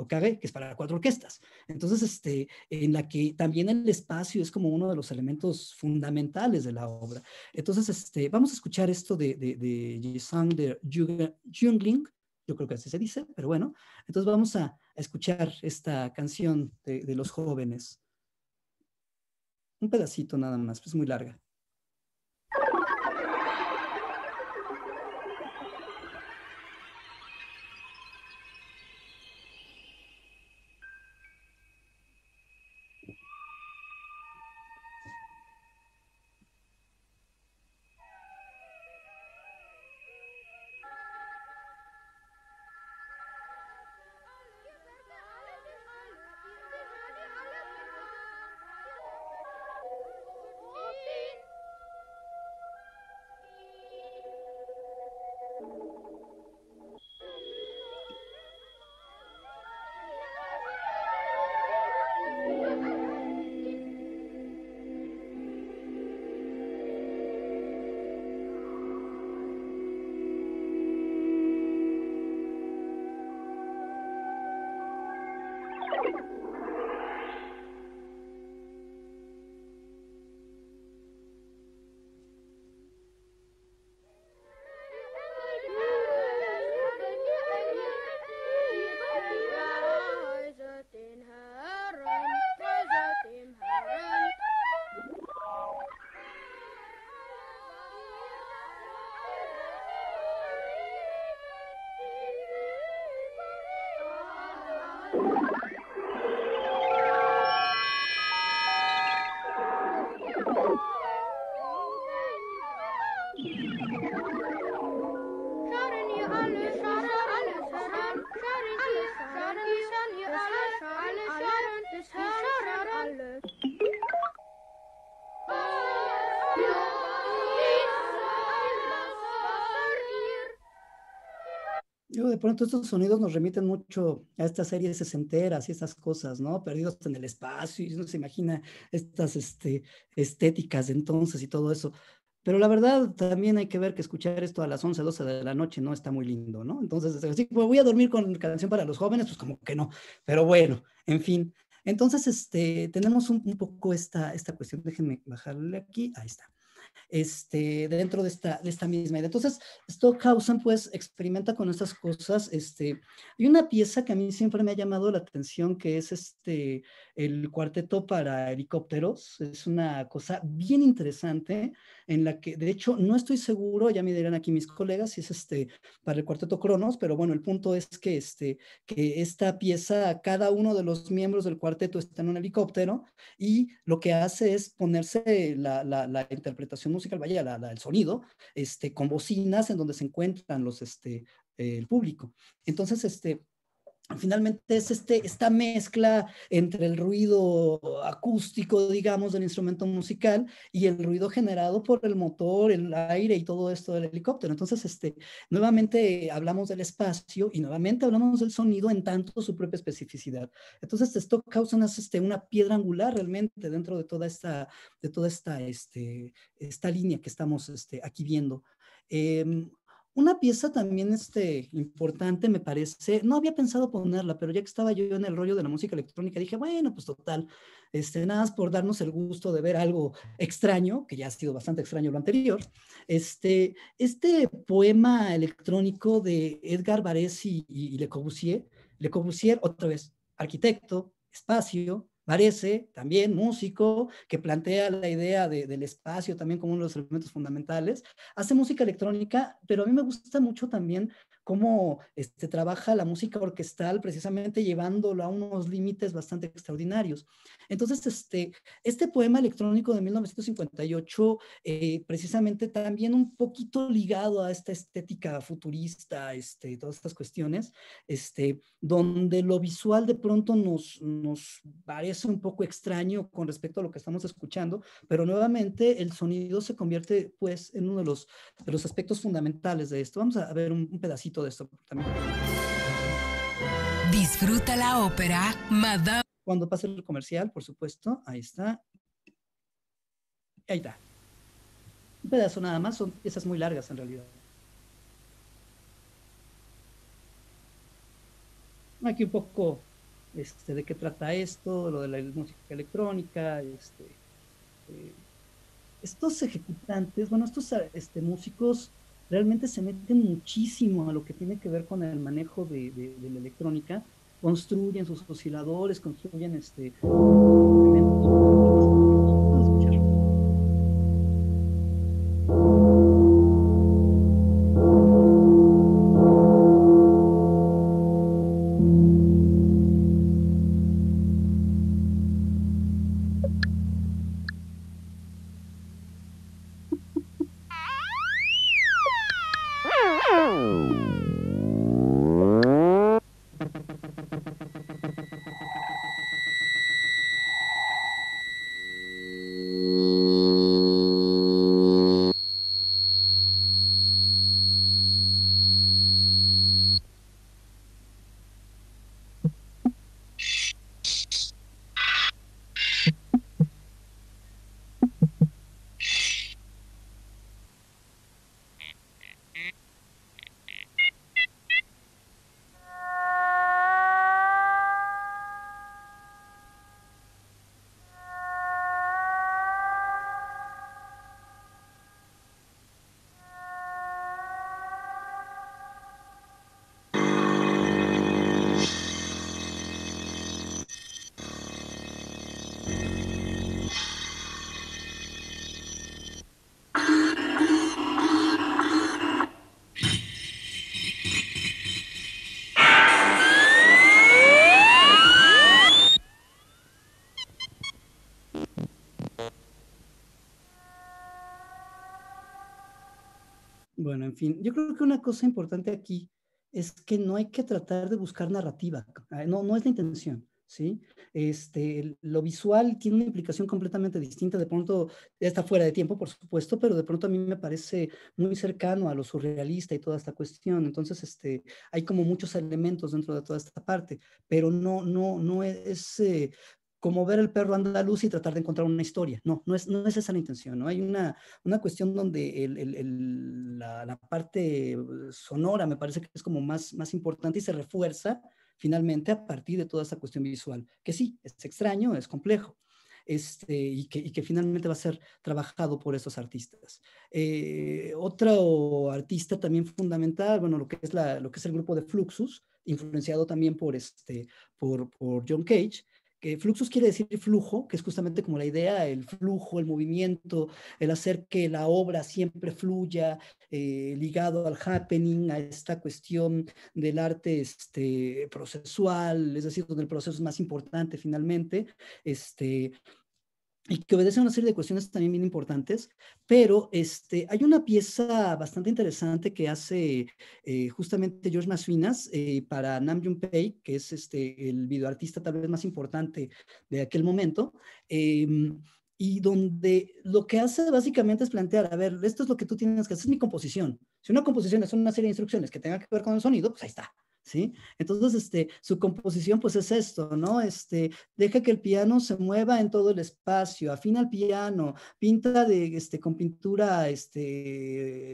O care, que es para cuatro orquestas. Entonces, este, en la que también el espacio es como uno de los elementos fundamentales de la obra. Entonces, este, vamos a escuchar esto de, de, de de Jungling, yo creo que así se dice, pero bueno. Entonces vamos a, escuchar esta canción de, de los jóvenes. Un pedacito nada más, pues muy larga. por ejemplo, estos sonidos nos remiten mucho a estas series sesenteras y estas cosas, ¿no? Perdidos en el espacio, y uno se imagina estas este, estéticas entonces y todo eso. Pero la verdad también hay que ver que escuchar esto a las 11, 12 de la noche no está muy lindo, ¿no? Entonces, así, pues voy a dormir con canción para los jóvenes, pues como que no. Pero bueno, en fin. Entonces, este, tenemos un, un poco esta, esta cuestión. Déjenme bajarle aquí. Ahí está este, dentro de esta, misma idea. Entonces, esto causan pues experimenta con estas cosas. Este, hay una pieza que a mí siempre me ha llamado la atención que es este, el cuarteto para helicópteros. Es una cosa bien interesante en la que, de hecho, no estoy seguro, ya me dirán aquí mis colegas si es este para el cuarteto Cronos, pero bueno, el punto es que, este, que esta pieza, cada uno de los miembros del cuarteto está en un helicóptero y lo que hace es ponerse la, la, interpretación musical, vaya, el sonido, este, con bocinas en donde se encuentran los, este, el público. Entonces, este, finalmente es este, esta mezcla entre el ruido acústico, digamos, del instrumento musical y el ruido generado por el motor, el aire y todo esto del helicóptero. Entonces, este, nuevamente hablamos del espacio y nuevamente hablamos del sonido en tanto su propia especificidad. Entonces, esto causa una, este, una piedra angular realmente dentro de toda esta, de toda esta, este, esta línea que estamos este, aquí viendo. Em, una pieza también este, importante me parece, no había pensado ponerla, pero ya que estaba yo en el rollo de la música electrónica, dije, bueno, pues total, este, nada más por darnos el gusto de ver algo extraño, que ya ha sido bastante extraño lo anterior, este, este poema electrónico de Edgar Varese y, Le Corbusier, Le Corbusier, otra vez, arquitecto, espacio, Parece también músico, que plantea la idea del espacio también como uno de los elementos fundamentales, hace música electrónica, pero a mí me gusta mucho también cómo este, trabaja la música orquestal precisamente llevándolo a unos límites bastante extraordinarios. Entonces, este, este poema electrónico de 1958, eh, precisamente también un poquito ligado a esta estética futurista, este, todas estas cuestiones, este, donde lo visual de pronto nos, nos parece un poco extraño con respecto a lo que estamos escuchando, pero nuevamente el sonido se convierte pues en uno de los, los aspectos fundamentales de esto. Vamos a ver un pedacito de esto también. Disfruta la ópera, Madame. Cuando pase el comercial, por supuesto, ahí está. Ahí está. Un pedazo nada más, son piezas muy largas en realidad. Aquí un poco este, de qué trata esto, lo de la música electrónica, este, eh, estos ejecutantes, bueno, estos este, músicos realmente se meten muchísimo a lo que tiene que ver con el manejo de, la electrónica, construyen sus osciladores, construyen este, en fin, yo creo que una cosa importante aquí es que no hay que tratar de buscar narrativa, eh, no, no es la intención. ¿sí? Este, lo visual tiene una implicación completamente distinta, de pronto está fuera de tiempo, por supuesto, pero de pronto a mí me parece muy cercano a lo surrealista y toda esta cuestión, entonces este, hay como muchos elementos dentro de toda esta parte, pero no, no, no es, eh, como ver el perro andaluz y tratar de encontrar una historia. No, no es, no es esa la intención, ¿no? Hay una, una cuestión donde la, parte uh, sonora me parece que es como más, más importante y se refuerza finalmente a partir de toda esa cuestión visual, que sí, es extraño, es complejo. Este, y, que, y, que, finalmente va a ser trabajado por esos artistas. Eh, otro artista también fundamental, bueno, lo que, es la, lo que es el grupo de Fluxus, influenciado también por, este, por, por John Cage, que fluxus quiere decir flujo, que es justamente como la idea, el flujo, el movimiento, el hacer que la obra siempre fluya, eh, ligado al happening, a esta cuestión del arte este, procesual, es decir, donde el proceso es más importante finalmente, este, y que obedece a una serie de cuestiones también bien importantes, pero este, hay una pieza bastante interesante que hace eh, justamente George Masfinas eh, para Nam June Paik, que es este, el videoartista tal vez más importante de aquel momento, em, y donde lo que hace básicamente es plantear, a ver, esto es lo que tú tienes que hacer, es mi composición. Si una composición es una serie de instrucciones que tenga que ver con el sonido, pues ahí está entonces, este, su composición, pues es esto, este, deja que el piano se mueva en todo el espacio, afina el piano, pinta este, con pintura,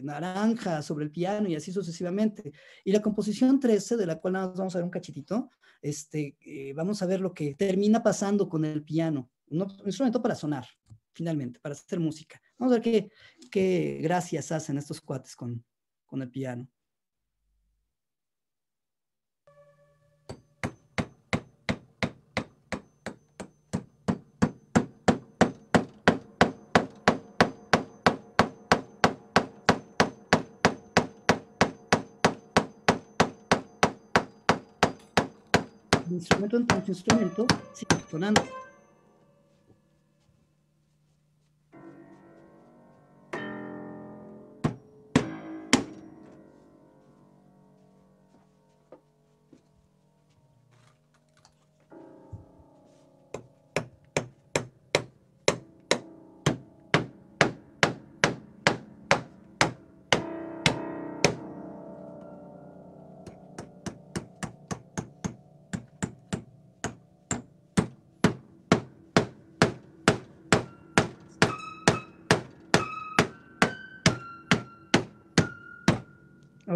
naranja sobre el piano y así sucesivamente. Y la composición 13, de la cual nada vamos a ver un cachitito, eh, vamos a ver lo que termina pasando con el piano, un instrumento para sonar, finalmente, para hacer música. Vamos a ver qué, gracias hacen estos cuates con el piano. instrumento entonces, instrumento, sí, sonando.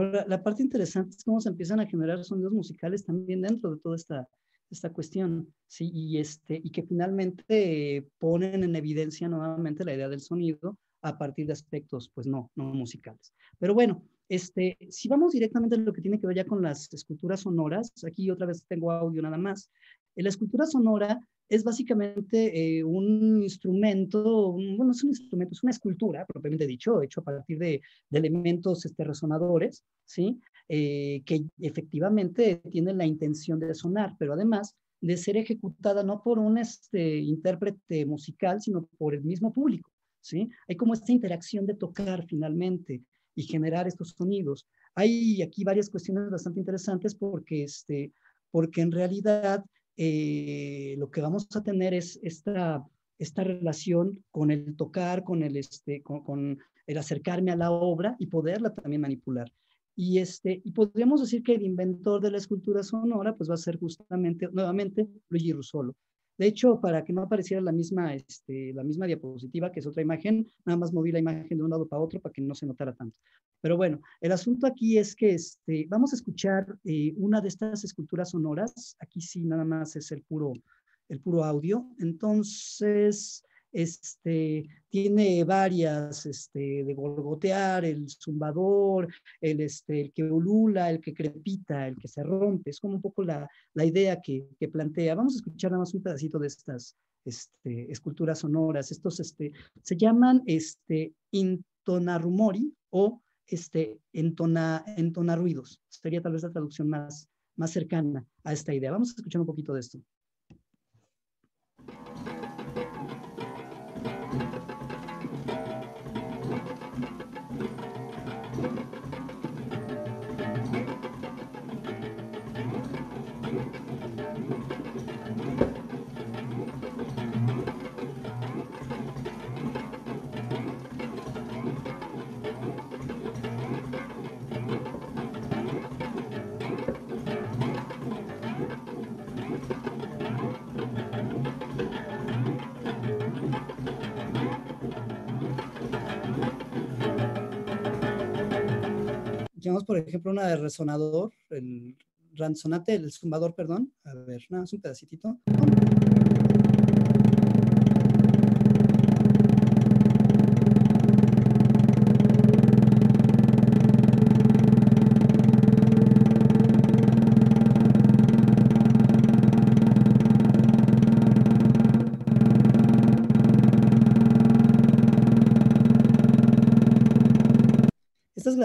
Ahora, la parte interesante es cómo se empiezan a generar sonidos musicales también dentro de toda esta, esta cuestión, ¿sí? Y, este, y que finalmente ponen en evidencia nuevamente la idea del sonido a partir de aspectos, pues no, no musicales. Pero bueno, este, si vamos directamente a lo que tiene que ver ya con las esculturas sonoras, aquí otra vez tengo audio nada más. La escultura sonora es básicamente eh, un instrumento, bueno, es un instrumento, es una escultura, propiamente dicho, hecho a partir de, elementos este, resonadores, ¿sí? Eh, que efectivamente tienen la intención de sonar, pero además de ser ejecutada no por un este, intérprete musical, sino por el mismo público, ¿sí? Hay como esta interacción de tocar finalmente y generar estos sonidos. Hay aquí varias cuestiones bastante interesantes porque, este, porque en realidad eh, lo que vamos a tener es esta, relación con el tocar, con el, este, con, el acercarme a la obra y poderla también manipular. Y, este, y podríamos decir que el inventor de la escultura sonora pues va a ser justamente, nuevamente, Luigi Russolo. De hecho, para que no apareciera la misma, este, la misma diapositiva, que es otra imagen, nada más moví la imagen de un lado para otro para que no se notara tanto. Pero bueno, el asunto aquí es que este, vamos a escuchar eh, una de estas esculturas sonoras. Aquí sí, nada más es el puro, el puro audio. Entonces, este, tiene varias, este, de gorgotear, el zumbador, este, el, que ulula, el que crepita, el que se rompe, es como un poco la, idea que, plantea. Vamos a escuchar nada más un pedacito de estas este, esculturas sonoras, estos este, se llaman este, intonarumori o este, entona, entonaruidos, sería tal vez la traducción más, más cercana a esta idea. Vamos a escuchar un poquito de esto. por ejemplo, una de resonador, el ranzonate, el zumbador, perdón. A ver, nada, es un pedacitito.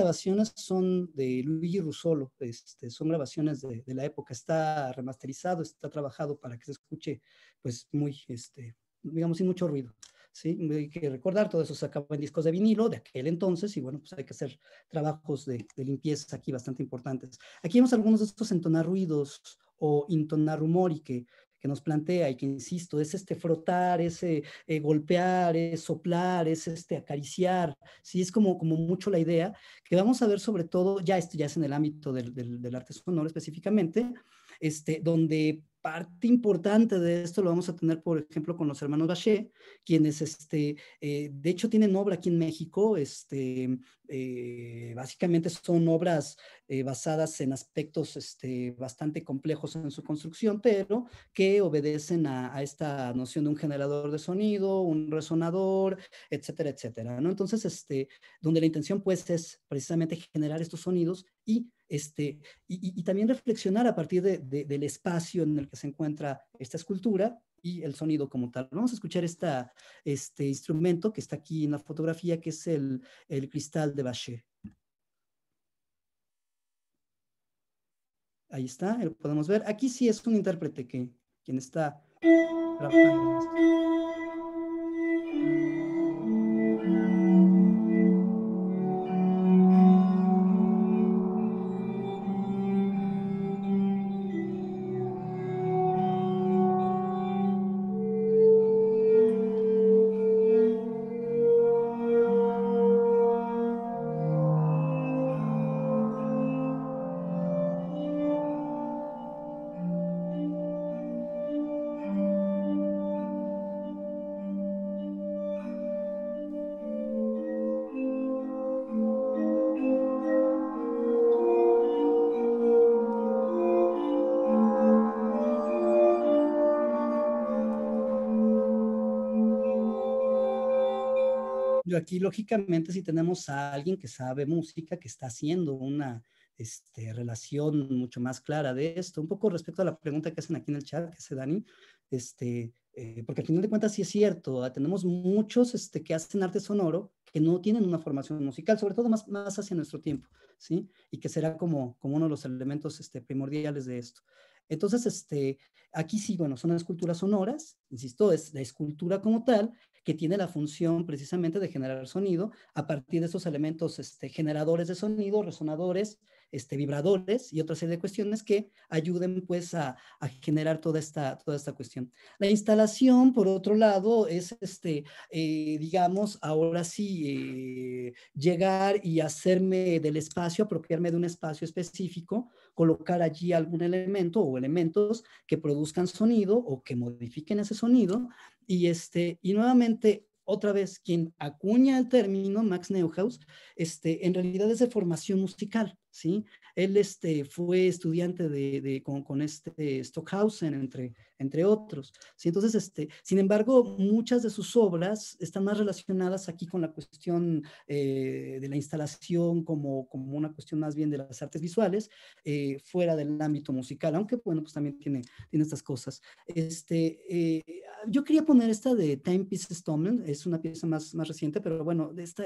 grabaciones son de Luigi Rusolo, este, son grabaciones de, la época, está remasterizado, está trabajado para que se escuche, pues muy, este, digamos, sin mucho ruido. ¿sí? Hay que recordar, todo eso acaba en discos de vinilo de aquel entonces y bueno, pues hay que hacer trabajos de, de limpieza aquí bastante importantes. Aquí vemos algunos de estos entonar ruidos o entonar rumor y que que nos plantea y que, insisto, es este frotar, ese eh, eh, golpear, es soplar, es este acariciar, sí, es como, como mucho la idea, que vamos a ver sobre todo, ya esto ya es en el ámbito del, del, del arte sonoro específicamente, este, donde parte importante de esto lo vamos a tener, por ejemplo, con los hermanos Baché, quienes, este, eh, de hecho, tienen obra aquí en México, este, eh, básicamente son obras eh, basadas en aspectos este, bastante complejos en su construcción, pero que obedecen a, a, esta noción de un generador de sonido, un resonador, etcétera, etcétera, ¿no? Entonces, este, donde la intención, pues, es precisamente generar estos sonidos y este, y, también reflexionar a partir del espacio en el que se encuentra esta escultura y el sonido como tal. Vamos a escuchar este instrumento que está aquí en la fotografía, que es el, cristal de Bachet. Ahí está, lo podemos ver. Aquí sí es un intérprete que, quien está grabando aquí lógicamente si tenemos a alguien que sabe música, que está haciendo una este, relación mucho más clara de esto, un poco respecto a la pregunta que hacen aquí en el chat, que hace Dani, este, eh, porque al final de cuentas sí es cierto, ah, tenemos muchos este, que hacen arte sonoro que no tienen una formación musical, sobre todo más, más hacia nuestro tiempo, ¿sí? Y que será como, como uno de los elementos este, primordiales de esto. Entonces, este, aquí sí, bueno, son esculturas sonoras, insisto, es la escultura como tal, que tiene la función precisamente de generar sonido a partir de esos elementos este, generadores de sonido, resonadores, este, vibradores y otra serie de cuestiones que ayuden pues a, generar toda esta, toda esta cuestión. La instalación, por otro lado, es este, eh, digamos, ahora sí, eh, llegar y hacerme del espacio, apropiarme de un espacio específico, colocar allí algún elemento o elementos que produzcan sonido o que modifiquen ese sonido. Y, este, y nuevamente, otra vez, quien acuña el término, Max Neuhaus, este, en realidad es de formación musical. ¿sí? Él este, fue estudiante de, con, con, este Stockhausen, entre entre otros. Entonces, este, sin embargo, muchas de sus obras están más relacionadas aquí con la cuestión eh, de la instalación como, como una cuestión más bien de las artes visuales, eh, fuera del ámbito musical, aunque bueno, pues también tiene, tiene estas cosas. Este, eh, yo quería poner esta de Time Piece Tomlin, es una pieza más, más reciente, pero bueno, esta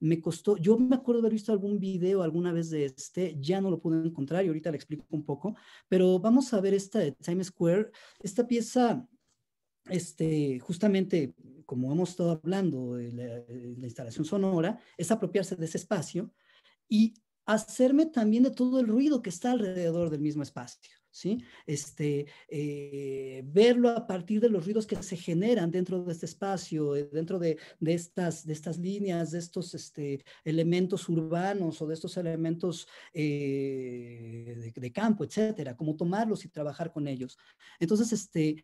me costó, yo me acuerdo haber visto algún video alguna vez de este, ya no lo pude encontrar y ahorita le explico un poco, pero vamos a ver esta de Times Square esta pieza, este, justamente como hemos estado hablando de la, la instalación sonora, es apropiarse de ese espacio y hacerme también de todo el ruido que está alrededor del mismo espacio. ¿sí? Este, eh, verlo a partir de los ruidos que se generan dentro de este espacio, eh, dentro de, de estas, de estas líneas, de estos este, elementos urbanos o de estos elementos eh, de, campo, etcétera, como tomarlos y trabajar con ellos. Entonces, este,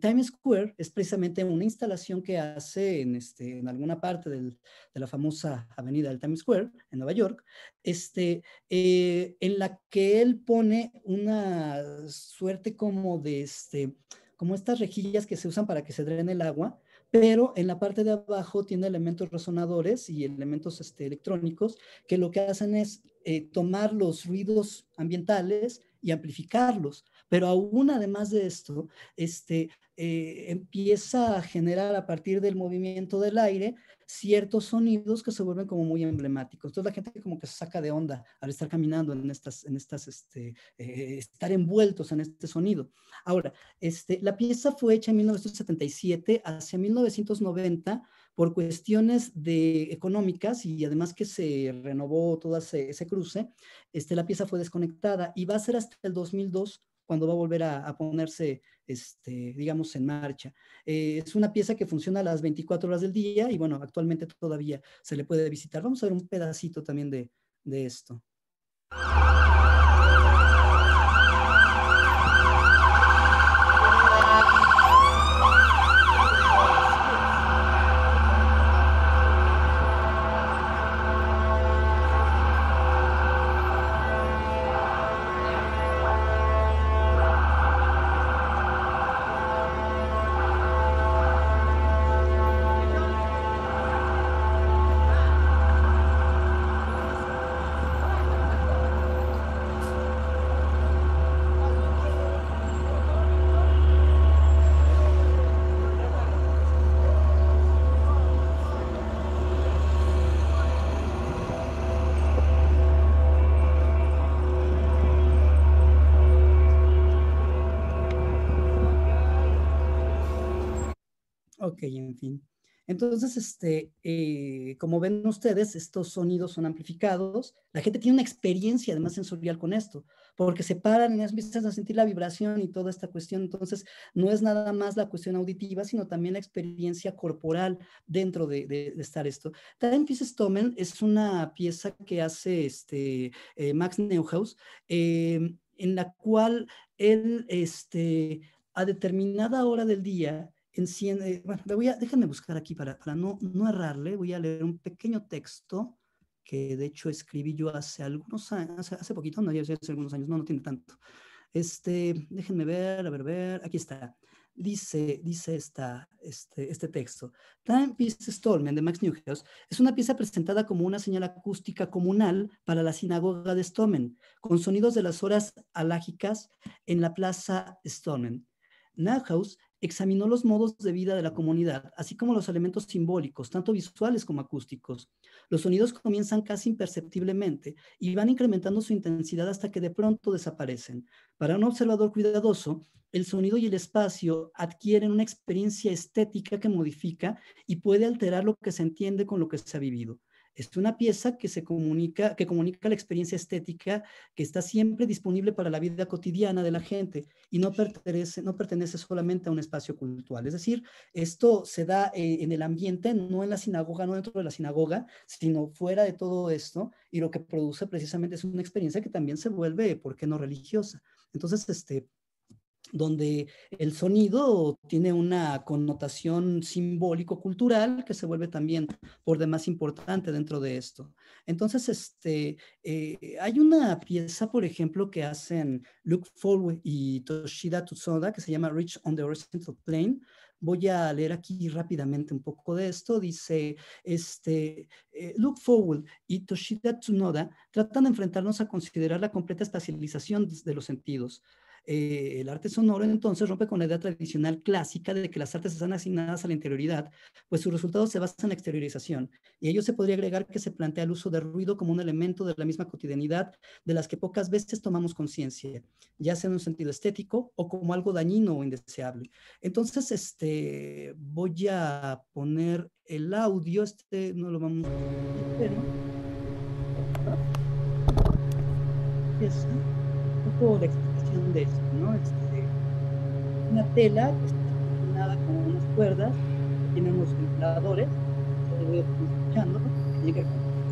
Times Square es precisamente una instalación que hace en, este, en alguna parte del, de la famosa avenida del Times Square, en Nueva York, este, en la que él pone una suerte como de este, como estas rejillas que se usan para que se drene el agua, pero en la parte de abajo tiene elementos resonadores y elementos este, electrónicos que lo que hacen es eh, tomar los ruidos ambientales y amplificarlos. Pero aún además de esto, este, eh, empieza a generar a partir del movimiento del aire ciertos sonidos que se vuelven como muy emblemáticos. Entonces la gente como que se saca de onda al estar caminando en estas, en estas, este, eh, estar envueltos en este sonido. Ahora, este, la pieza fue hecha en 1977, hacia 1990, por cuestiones de económicas y además que se renovó todo ese, cruce, este, la pieza fue desconectada y va a ser hasta el 2002 cuando va a volver a, ponerse, este, digamos, en marcha. Eh, es una pieza que funciona a las 24 horas del día y bueno, actualmente todavía se le puede visitar. Vamos a ver un pedacito también de, de esto. y en fin. Entonces, este, eh, como ven ustedes, estos sonidos son amplificados. La gente tiene una experiencia además sensorial con esto, porque se paran las empiezan a sentir la vibración y toda esta cuestión. Entonces, no es nada más la cuestión auditiva, sino también la experiencia corporal dentro de, estar esto. Time Pieces Tomen es una pieza que hace este, eh, Max Neuhaus, eh, en la cual él este, a determinada hora del día enciende, bueno, voy a, déjenme buscar aquí para, no, no errarle, voy a leer un pequeño texto que de hecho escribí yo hace algunos años, hace, poquito, no, ya hace algunos años, no, no tiene tanto. Este, déjenme ver, a ver, ver, aquí está. Dice, dice esta, este, este texto. Time Peace de Max Newhouse es una pieza presentada como una señal acústica comunal para la sinagoga de Stormen, con sonidos de las horas alágicas en la plaza Stormen Neuhaus examinó los modos de vida de la comunidad, así como los elementos simbólicos, tanto visuales como acústicos. Los sonidos comienzan casi imperceptiblemente y van incrementando su intensidad hasta que de pronto desaparecen. Para un observador cuidadoso, el sonido y el espacio adquieren una experiencia estética que modifica y puede alterar lo que se entiende con lo que se ha vivido. Es una pieza que se comunica, que comunica la experiencia estética, que está siempre disponible para la vida cotidiana de la gente y no pertenece, no pertenece solamente a un espacio cultural. Es decir, esto se da eh, en el ambiente, no en la sinagoga, no dentro de la sinagoga, sino fuera de todo esto y lo que produce precisamente es una experiencia que también se vuelve, ¿por qué no religiosa? Entonces, este, donde el sonido tiene una connotación simbólico-cultural que se vuelve también por demás importante dentro de esto. Entonces, este, eh, hay una pieza, por ejemplo, que hacen Luke Forward y Toshida Tsunoda que se llama Rich on the Horizontal Plane, voy a leer aquí rápidamente un poco de esto. Dice, este, eh, forward Luke y Toshida Tsunoda tratan de enfrentarnos a considerar la completa espacialización de los sentidos. Eh, el arte sonoro entonces rompe con la idea tradicional clásica de que las artes están asignadas a la interioridad, pues su resultado se basa en la exteriorización. Y a ello se podría agregar que se plantea el uso de ruido como un elemento de la misma cotidianidad de las que pocas veces tomamos conciencia, ya sea en un sentido estético o como algo dañino o indeseable. Entonces, este, voy a poner el audio, este no lo vamos a ver, este, de esto, ¿no? Este, una tela que está combinada con unas cuerdas, que tienen los ventiladores, que voy escuchando, que llega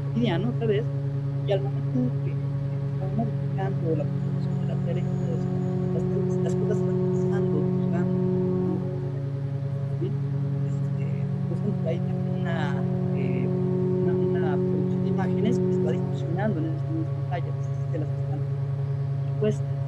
cotidiano otra vez, y al momento que estamos modificando la construcción de la tela y las, las cuerdas se pasando, jugando, ¿sí? este, pues hay eh, una, una, producción de imágenes que se va distorsionando en estas pantallas, de las que están puestas.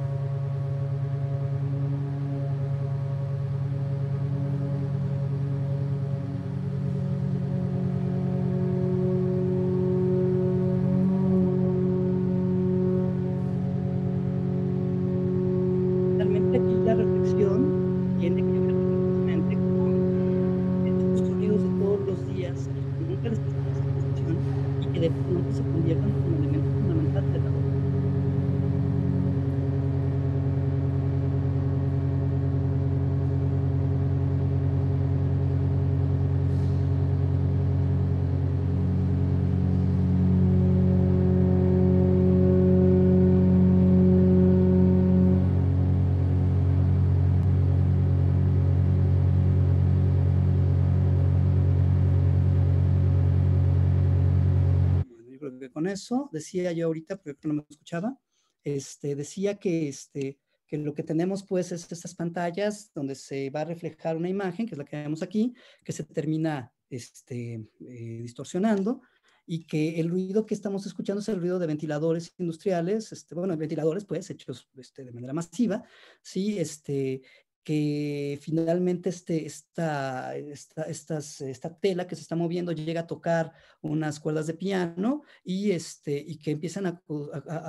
decía yo ahorita, porque no me escuchaba, este, decía que, este, que lo que tenemos pues es estas pantallas donde se va a reflejar una imagen, que es la que vemos aquí, que se termina este, eh, distorsionando y que el ruido que estamos escuchando es el ruido de ventiladores industriales, este, bueno, ventiladores pues hechos este, de manera masiva, ¿sí? Este, que finalmente este, esta, esta tela que se está moviendo llega a tocar unas cuerdas de piano y, este, y que empiezan a,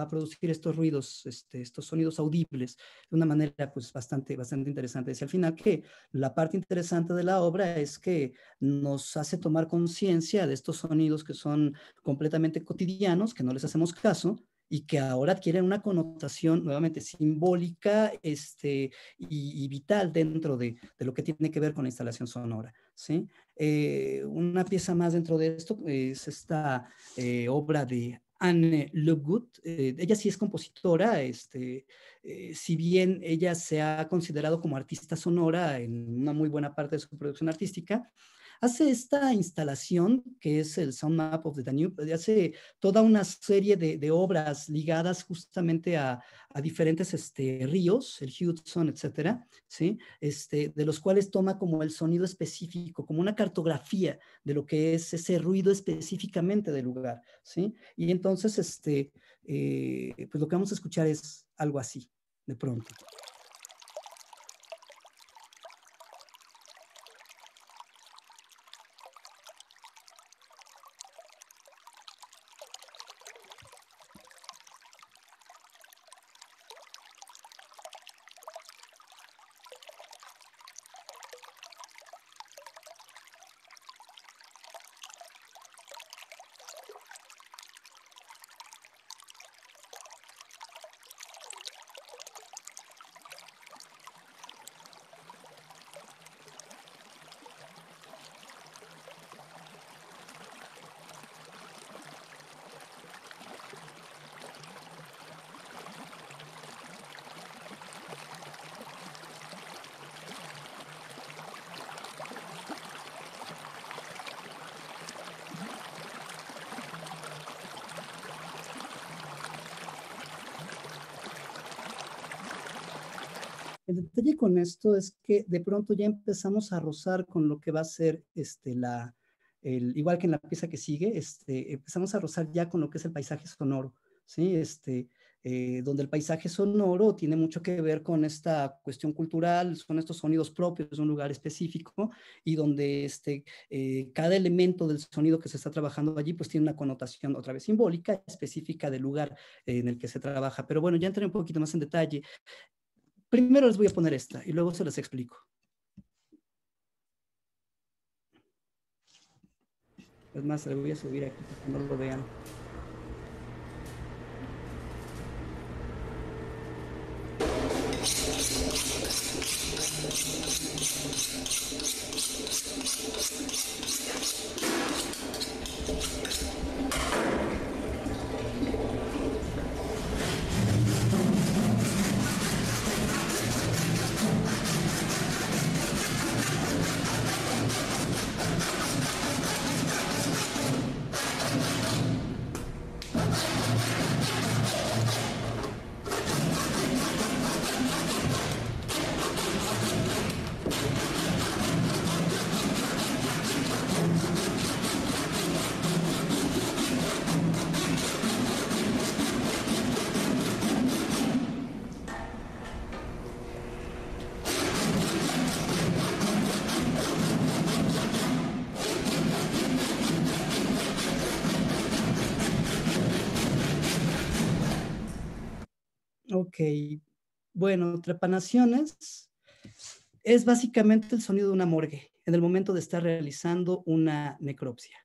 producir estos ruidos, este, estos sonidos audibles de una manera pues, bastante, bastante interesante. es al final que la parte interesante de la obra es que nos hace tomar conciencia de estos sonidos que son completamente cotidianos, que no les hacemos caso, y que ahora adquieren una connotación nuevamente simbólica este, y, vital dentro de, de, lo que tiene que ver con la instalación sonora. ¿sí? Eh, una pieza más dentro de esto es esta eh, obra de Anne Le eh, ella sí es compositora, este, si bien ella se ha considerado como artista sonora en una muy buena parte de su producción artística, hace esta instalación que es el Sound Map of the Danube, eh, hace toda una serie de, obras ligadas justamente a, diferentes este, ríos, el Hudson, etcétera, ¿sí? Este, de los cuales toma como el sonido específico, como una cartografía de lo que es ese ruido específicamente del lugar. ¿sí? Y entonces, este, eh, pues lo que vamos a escuchar es algo así, de pronto. Y con esto es que de pronto ya empezamos a rozar con lo que va a ser este, la, el, igual que en la pieza que sigue, este, empezamos a rozar ya con lo que es el paisaje sonoro, ¿sí? Este, eh, donde el paisaje sonoro tiene mucho que ver con esta cuestión cultural, son estos sonidos propios de un lugar específico y donde este, eh, cada elemento del sonido que se está trabajando allí pues tiene una connotación otra vez simbólica específica del lugar en el que se trabaja. Pero bueno, ya entré un poquito más en detalle. Primero les voy a poner esta y luego se las explico. Es más, le voy a subir aquí para que no lo vean. ok, bueno, trepanaciones es básicamente el sonido de una morgue en el momento de estar realizando una necropsia.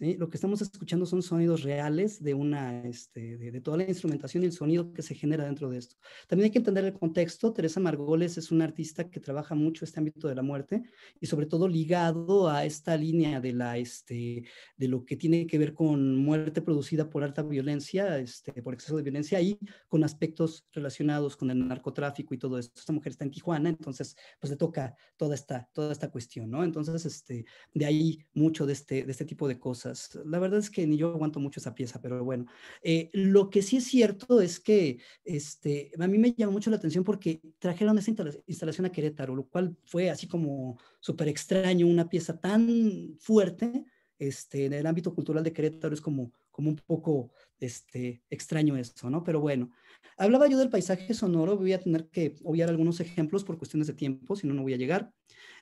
Lo que estamos escuchando son sonidos reales de, una, este, de, toda la instrumentación y el sonido que se genera dentro de esto. También hay que entender el contexto. Teresa Margoles es una artista que trabaja mucho este ámbito de la muerte y sobre todo ligado a esta línea de, la, este, de lo que tiene que ver con muerte producida por alta violencia, este, por exceso de violencia y con aspectos relacionados con el narcotráfico y todo esto. Esta mujer está en Tijuana, entonces pues le toca toda esta, toda esta cuestión, ¿no? Entonces, este, de ahí mucho de este, de este tipo de cosas. La verdad es que ni yo aguanto mucho esa pieza, pero bueno. Eh, lo que sí es cierto es que este, a mí me llamó mucho la atención porque trajeron esa instalación a Querétaro, lo cual fue así como súper extraño, una pieza tan fuerte. Este, en el ámbito cultural de Querétaro es como, como un poco este, extraño eso, ¿no? Pero bueno, hablaba yo del paisaje sonoro, voy a tener que obviar algunos ejemplos por cuestiones de tiempo, si no, no voy a llegar.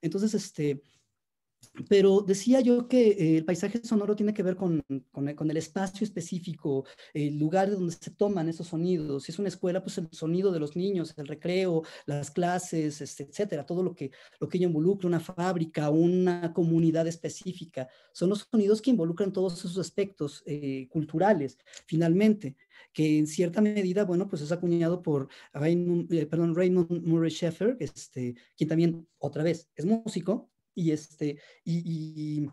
Entonces, este, pero decía yo que eh, el paisaje sonoro tiene que ver con, con, el espacio específico, el lugar de donde se toman esos sonidos. Si es una escuela, pues el sonido de los niños, el recreo, las clases, este, etcétera, todo lo que, lo que ello involucra, una fábrica, una comunidad específica. Son los sonidos que involucran todos esos aspectos eh, culturales, finalmente que en cierta medida, bueno, pues es acuñado por Raymond, eh, perdón, Raymond Murray Sheffer, este, quien también, otra vez, es músico, y, este, y,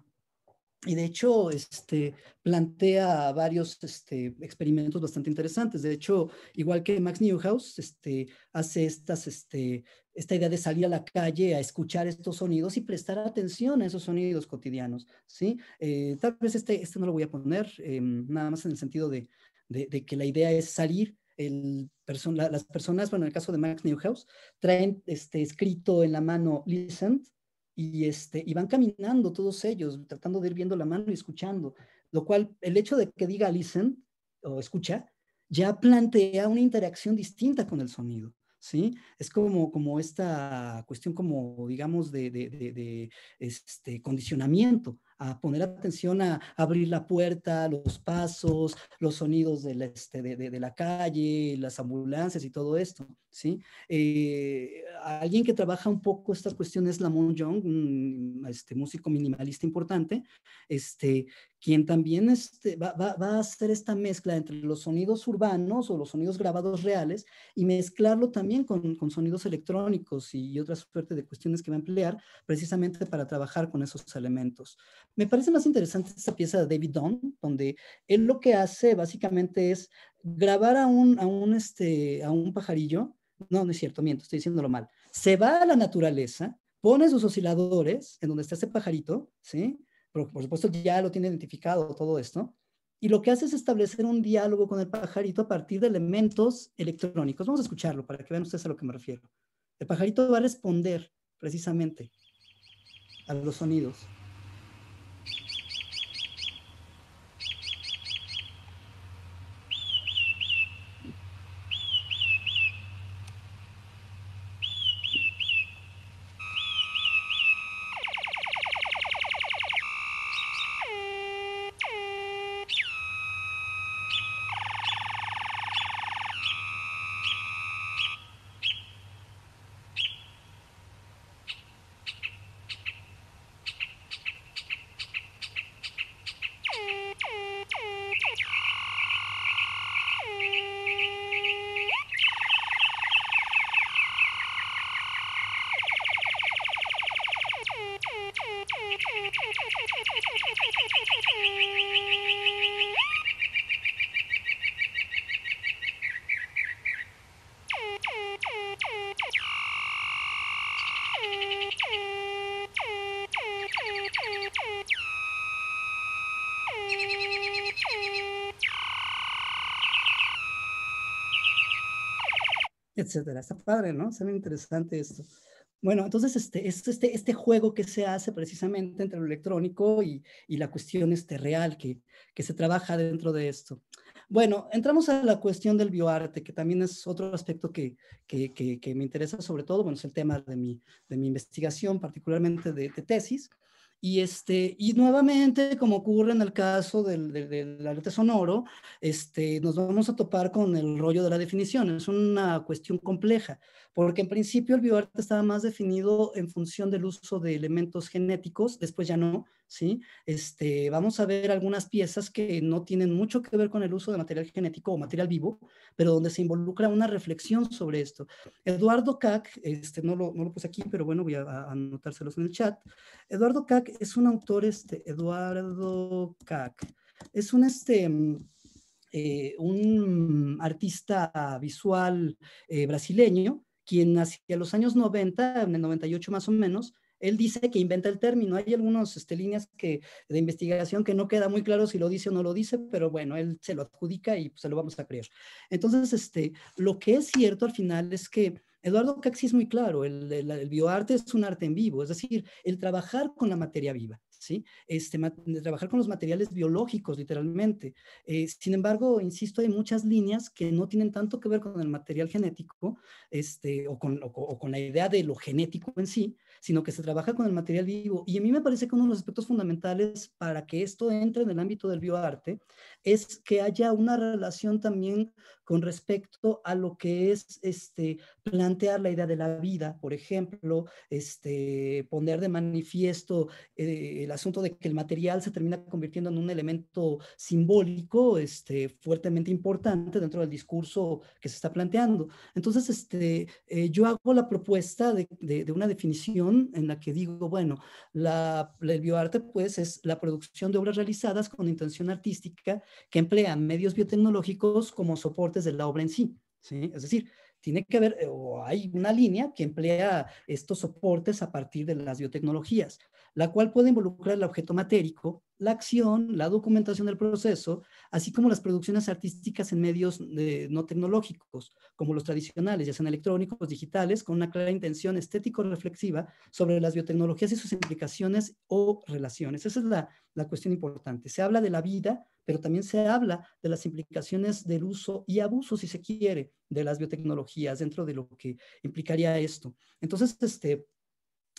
de hecho, este, plantea varios este, experimentos bastante interesantes. De hecho, igual que Max Newhouse, este, hace estas, este, esta idea de salir a la calle a escuchar estos sonidos y prestar atención a esos sonidos cotidianos. ¿sí? Eh, tal vez este, este no lo voy a poner, eh, nada más en el sentido de, que la idea es salir el las personas, bueno, en el caso de Max Newhouse, traen este, escrito en la mano listen, y, este, y van caminando todos ellos, tratando de ir viendo la mano y escuchando, lo cual el hecho de que diga listen o escucha, ya plantea una interacción distinta con el sonido. ¿Sí? Es como, como esta cuestión como, digamos, de, de este condicionamiento a poner atención a abrir la puerta, los pasos, los sonidos este, de la, este, de, la calle, las ambulancias y todo esto, ¿sí? Eh, alguien que trabaja un poco estas cuestiones, Lamont Young, un este, músico minimalista importante, este, quien también este, va, va, a hacer esta mezcla entre los sonidos urbanos o los sonidos grabados reales y mezclarlo también con, con sonidos electrónicos y, y, otra suerte de cuestiones que va a emplear precisamente para trabajar con esos elementos. Me parece más interesante esta pieza de David Dunn, donde él lo que hace básicamente es grabar a un, a un, este, a un pajarillo. No, no es cierto, miento, estoy diciéndolo mal. Se va a la naturaleza, pone sus osciladores en donde está ese pajarito, ¿sí? Pero por supuesto ya lo tiene identificado todo esto. Y lo que hace es establecer un diálogo con el pajarito a partir de elementos electrónicos. Vamos a escucharlo para que vean ustedes a lo que me refiero. El pajarito va a responder precisamente a los sonidos. Está padre, ¿no? Está bien interesante esto. Bueno, entonces este, este, este juego que se hace precisamente entre lo electrónico y, y la cuestión este real que, que se trabaja dentro de esto. Bueno, entramos a la cuestión del bioarte, que también es otro aspecto que, que, que, me interesa sobre todo, bueno, es el tema de mi, de mi investigación, particularmente de tesis. Y, este, y nuevamente, como ocurre en el caso del, arte sonoro, este, nos vamos a topar con el rollo de la definición. Es una cuestión compleja, porque en principio el bioarte estaba más definido en función del uso de elementos genéticos, después ya no, este, vamos a ver algunas piezas que no tienen mucho que ver con el uso de material genético o material vivo, pero donde se involucra una reflexión sobre esto. Eduardo Cac este, no, lo, puse aquí, pero bueno, voy a, anotárselos en el chat. Eduardo Cac es un autor, este, Eduardo Cac es un, este, eh, un artista visual eh, brasileño, quien hacia los años 90, en el 98 más o menos, él dice que inventa el término. Hay algunas este, líneas de investigación que no queda muy claro si lo dice o no lo dice, pero bueno, él se lo adjudica y pues, se lo vamos a creer. Entonces, este, lo que es cierto al final es que Eduardo Caxi es muy claro, el, bioarte es un arte en vivo, es decir, el trabajar con la materia viva. ¿Sí? Este, trabajar con los materiales biológicos, literalmente. Eh, sin embargo, insisto, hay muchas líneas que no tienen tanto que ver con el material genético este, o con la idea de lo genético en sí, sino que se trabaja con el material vivo. Y a mí me parece que uno de los aspectos fundamentales para que esto entre en el ámbito del bioarte es que haya una relación también con respecto a lo que es este, plantear la idea de la vida, por ejemplo, este, poner de manifiesto eh, el asunto de que el material se termina convirtiendo en un elemento simbólico este, fuertemente importante dentro del discurso que se está planteando. Entonces, este, eh, yo hago la propuesta de, de una definición en la que digo, bueno, la, el bioarte pues es la producción de obras realizadas con intención artística que emplea medios biotecnológicos como soportes de la obra en sí, ¿sí? Es decir, tiene que haber, eh, o hay una línea que emplea estos soportes a partir de las biotecnologías la cual puede involucrar el objeto matérico, la acción, la documentación del proceso, así como las producciones artísticas en medios eh, no tecnológicos, como los tradicionales, ya sean electrónicos, digitales, con una clara intención estético-reflexiva sobre las biotecnologías y sus implicaciones o relaciones. Esa es la, la cuestión importante. Se habla de la vida, pero también se habla de las implicaciones del uso y abuso, si se quiere, de las biotecnologías dentro de lo que implicaría esto. Entonces, este,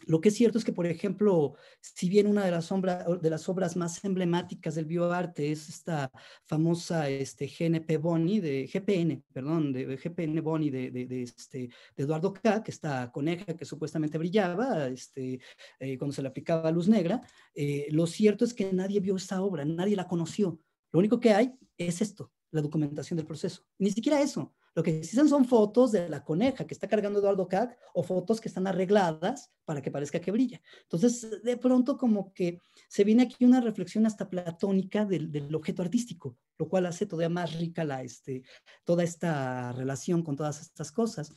lo que es cierto es que, por ejemplo, si bien una de las, de las obras más emblemáticas del bioarte es esta famosa este, GNP Boni, de GPN, perdón, de, GPN Boni de, este, Eduardo K., que esta coneja que supuestamente brillaba este, eh, cuando se le aplicaba luz negra, eh, lo cierto es que nadie vio esta obra, nadie la conoció. Lo único que hay es esto, la documentación del proceso. Ni siquiera eso, lo que existen son fotos de la coneja que está cargando Eduardo Cac o fotos que están arregladas para que parezca que brilla. Entonces, de pronto como que se viene aquí una reflexión hasta platónica del, objeto artístico, lo cual hace todavía más rica la, este, toda esta relación con todas estas cosas.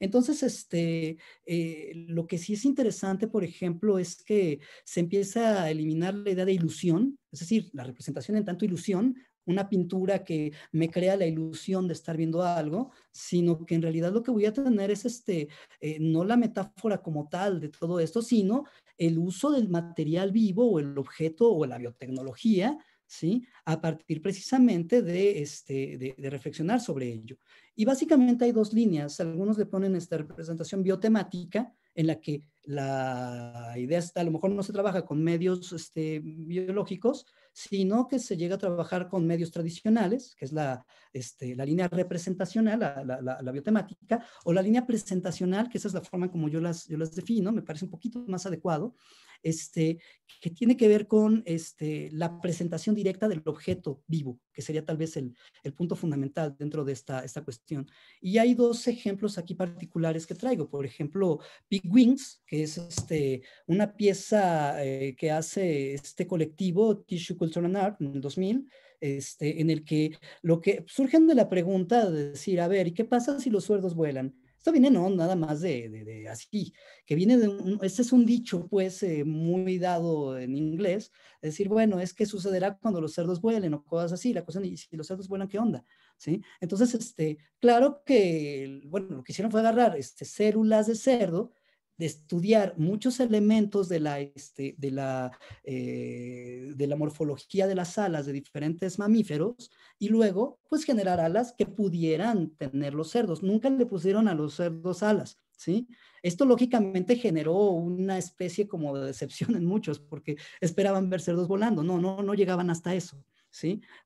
Entonces, este, eh, lo que sí es interesante, por ejemplo, es que se empieza a eliminar la idea de ilusión, es decir, la representación en tanto ilusión una pintura que me crea la ilusión de estar viendo algo, sino que en realidad lo que voy a tener es este, eh, no la metáfora como tal de todo esto, sino el uso del material vivo o el objeto o la biotecnología ¿sí? A partir precisamente de, este, de, reflexionar sobre ello. Y básicamente hay dos líneas. Algunos le ponen esta representación biotemática, en la que la idea está, a lo mejor no se trabaja con medios este, biológicos, sino que se llega a trabajar con medios tradicionales, que es la, este, línea representacional, la, biotemática, o la línea presentacional, que esa es la forma como yo yo las defino, me parece un poquito más adecuado, este, que tiene que ver con este, la presentación directa del objeto vivo, que sería tal vez el, punto fundamental dentro de esta, cuestión. Y hay dos ejemplos aquí particulares que traigo. Por ejemplo, Big Wings, que es este, una pieza eh, que hace este colectivo Tissue Culture Art en el 2000, este, en el que lo que surge de la pregunta de decir, a ver, ¿y qué pasa si los suerdos vuelan? Esto viene no nada más de, de, así, que viene de un, este es un dicho pues eh, muy dado en inglés, decir, bueno, es que sucederá cuando los cerdos vuelen o cosas así, la cosa, y si los cerdos vuelan, ¿qué onda? ¿Sí? Entonces, este, claro que, bueno, lo que hicieron fue agarrar este, células de cerdo de estudiar muchos elementos de la, este, de, la, eh, de la morfología de las alas de diferentes mamíferos y luego pues generar alas que pudieran tener los cerdos. Nunca le pusieron a los cerdos alas. ¿Sí? Esto lógicamente generó una especie como de decepción en muchos porque esperaban ver cerdos volando. No, no, no llegaban hasta eso.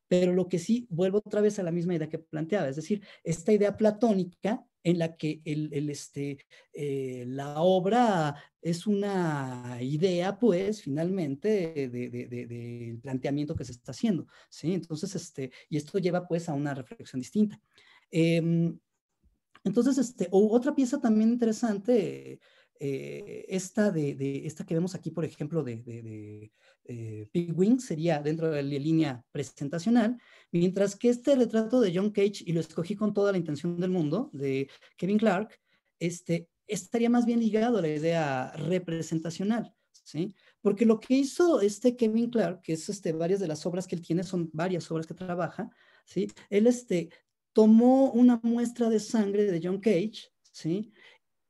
Pero lo que sí, vuelvo otra vez a la misma idea que planteaba, es decir, esta idea platónica en la que el, este, eh, la obra es una idea, pues, finalmente, del planteamiento que se está haciendo, ¿sí? Entonces, este, y esto lleva, pues, a una reflexión distinta. Em, entonces, este, otra pieza también interesante eh, esta, de, esta que vemos aquí, por ejemplo, de, de, de eh, sería dentro de la línea presentacional, mientras que este retrato de John Cage, y lo escogí con toda la intención del mundo, de Kevin Clark, este, estaría más bien ligado a la idea representacional. ¿Sí? Porque lo que hizo este Kevin Clark, que es este, varias de las obras que él tiene, son varias obras que trabaja, ¿sí? Él este, tomó una muestra de sangre de John Cage, ¿sí?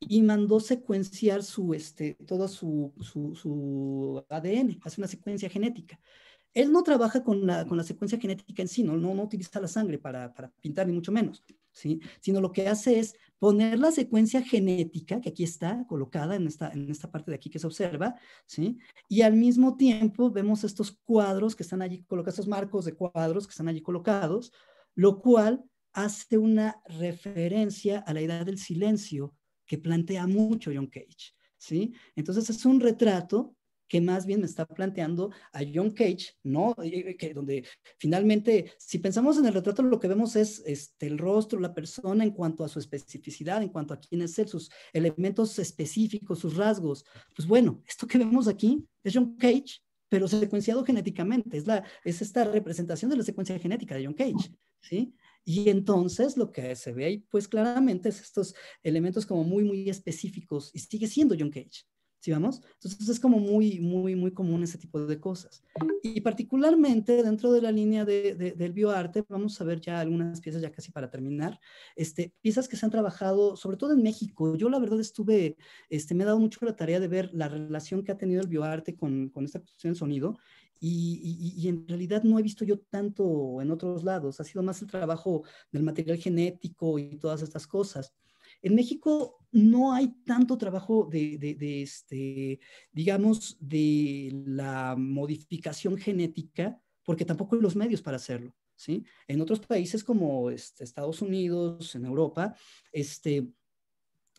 y mandó secuenciar su, este, todo su, su, ADN, hace una secuencia genética. Él no trabaja con la, con la secuencia genética en sí, no, no, utiliza la sangre para, para, pintar, ni mucho menos, ¿sí? sino lo que hace es poner la secuencia genética, que aquí está colocada en esta, en esta parte de aquí que se observa, ¿sí? y al mismo tiempo vemos estos cuadros que están allí colocados, estos marcos de cuadros que están allí colocados, lo cual hace una referencia a la edad del silencio que plantea mucho John Cage, ¿sí? Entonces es un retrato que más bien me está planteando a John Cage, ¿no? donde finalmente, si pensamos en el retrato, lo que vemos es este, el rostro, la persona en cuanto a su especificidad, en cuanto a quién es él, sus elementos específicos, sus rasgos. Pues bueno, esto que vemos aquí es John Cage, pero secuenciado genéticamente, es, la, es esta representación de la secuencia genética de John Cage, ¿sí? Y entonces lo que se ve ahí, pues claramente es estos elementos como muy, muy específicos y sigue siendo John Cage. ¿Sí vamos? Entonces es como muy, muy, muy común ese tipo de cosas. Y particularmente dentro de la línea del bioarte, vamos a ver ya algunas piezas, ya casi para terminar, este, piezas que se han trabajado, sobre todo en México. Yo la verdad estuve, este, me ha dado mucho la tarea de ver la relación que ha tenido el bioarte con, con esta cuestión del sonido y, en realidad no he visto yo tanto en otros lados, ha sido más el trabajo del material genético y todas estas cosas. En México no hay tanto trabajo de, este, digamos, de la modificación genética, porque tampoco hay los medios para hacerlo. ¿sí? En otros países como este, Estados Unidos, en Europa, este,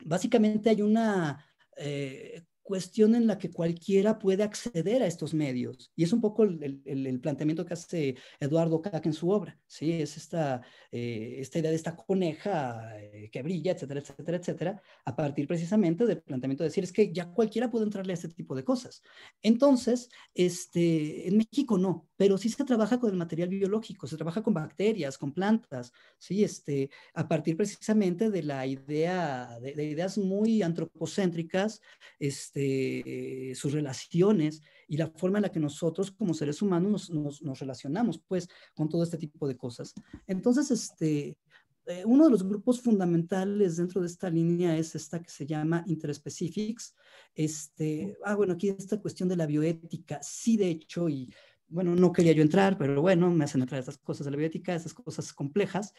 básicamente hay una eh, cuestión en la que cualquiera puede acceder a estos medios. Y es un poco el, planteamiento que hace Eduardo Cac en su obra, ¿sí? Es esta, eh, esta idea de esta coneja eh, que brilla, etcétera, etcétera, etcétera, a partir precisamente del planteamiento de decir, es que ya cualquiera puede entrarle a este tipo de cosas. Entonces, este, en México no, pero sí se trabaja con el material biológico, se trabaja con bacterias, con plantas, ¿sí? Este, a partir precisamente de la idea, de, ideas muy antropocéntricas, este, este, sus relaciones y la forma en la que nosotros como seres humanos nos, relacionamos, pues, con todo este tipo de cosas. Entonces, este, eh, uno de los grupos fundamentales dentro de esta línea es esta que se llama Interspecifics. Este, ah, bueno, aquí esta cuestión de la bioética, sí, de hecho, y bueno, no quería yo entrar, pero bueno, me hacen entrar estas cosas de la bioética, estas cosas complejas.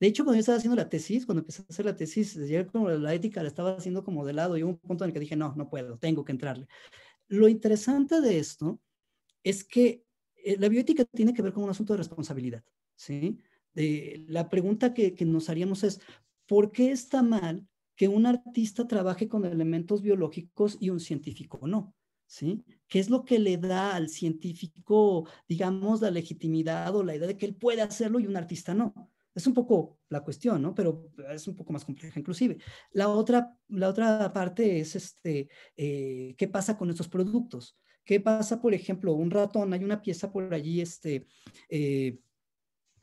De hecho, cuando yo estaba haciendo la tesis, cuando empecé a hacer la tesis, ya como la ética la estaba haciendo como de lado y hubo un punto en el que dije, no, no puedo, tengo que entrarle. Lo interesante de esto es que eh, la bioética tiene que ver con un asunto de responsabilidad, ¿sí? De, la pregunta que, nos haríamos es, ¿por qué está mal que un artista trabaje con elementos biológicos y un científico no? ¿Sí? ¿Qué es lo que le da al científico, digamos, la legitimidad o la idea de que él puede hacerlo y un artista no? Es un poco la cuestión, ¿no? Pero es un poco más compleja inclusive. La otra, la otra parte es este, eh, ¿qué pasa con estos productos? ¿Qué pasa, por ejemplo, un ratón? Hay una pieza por allí este, eh,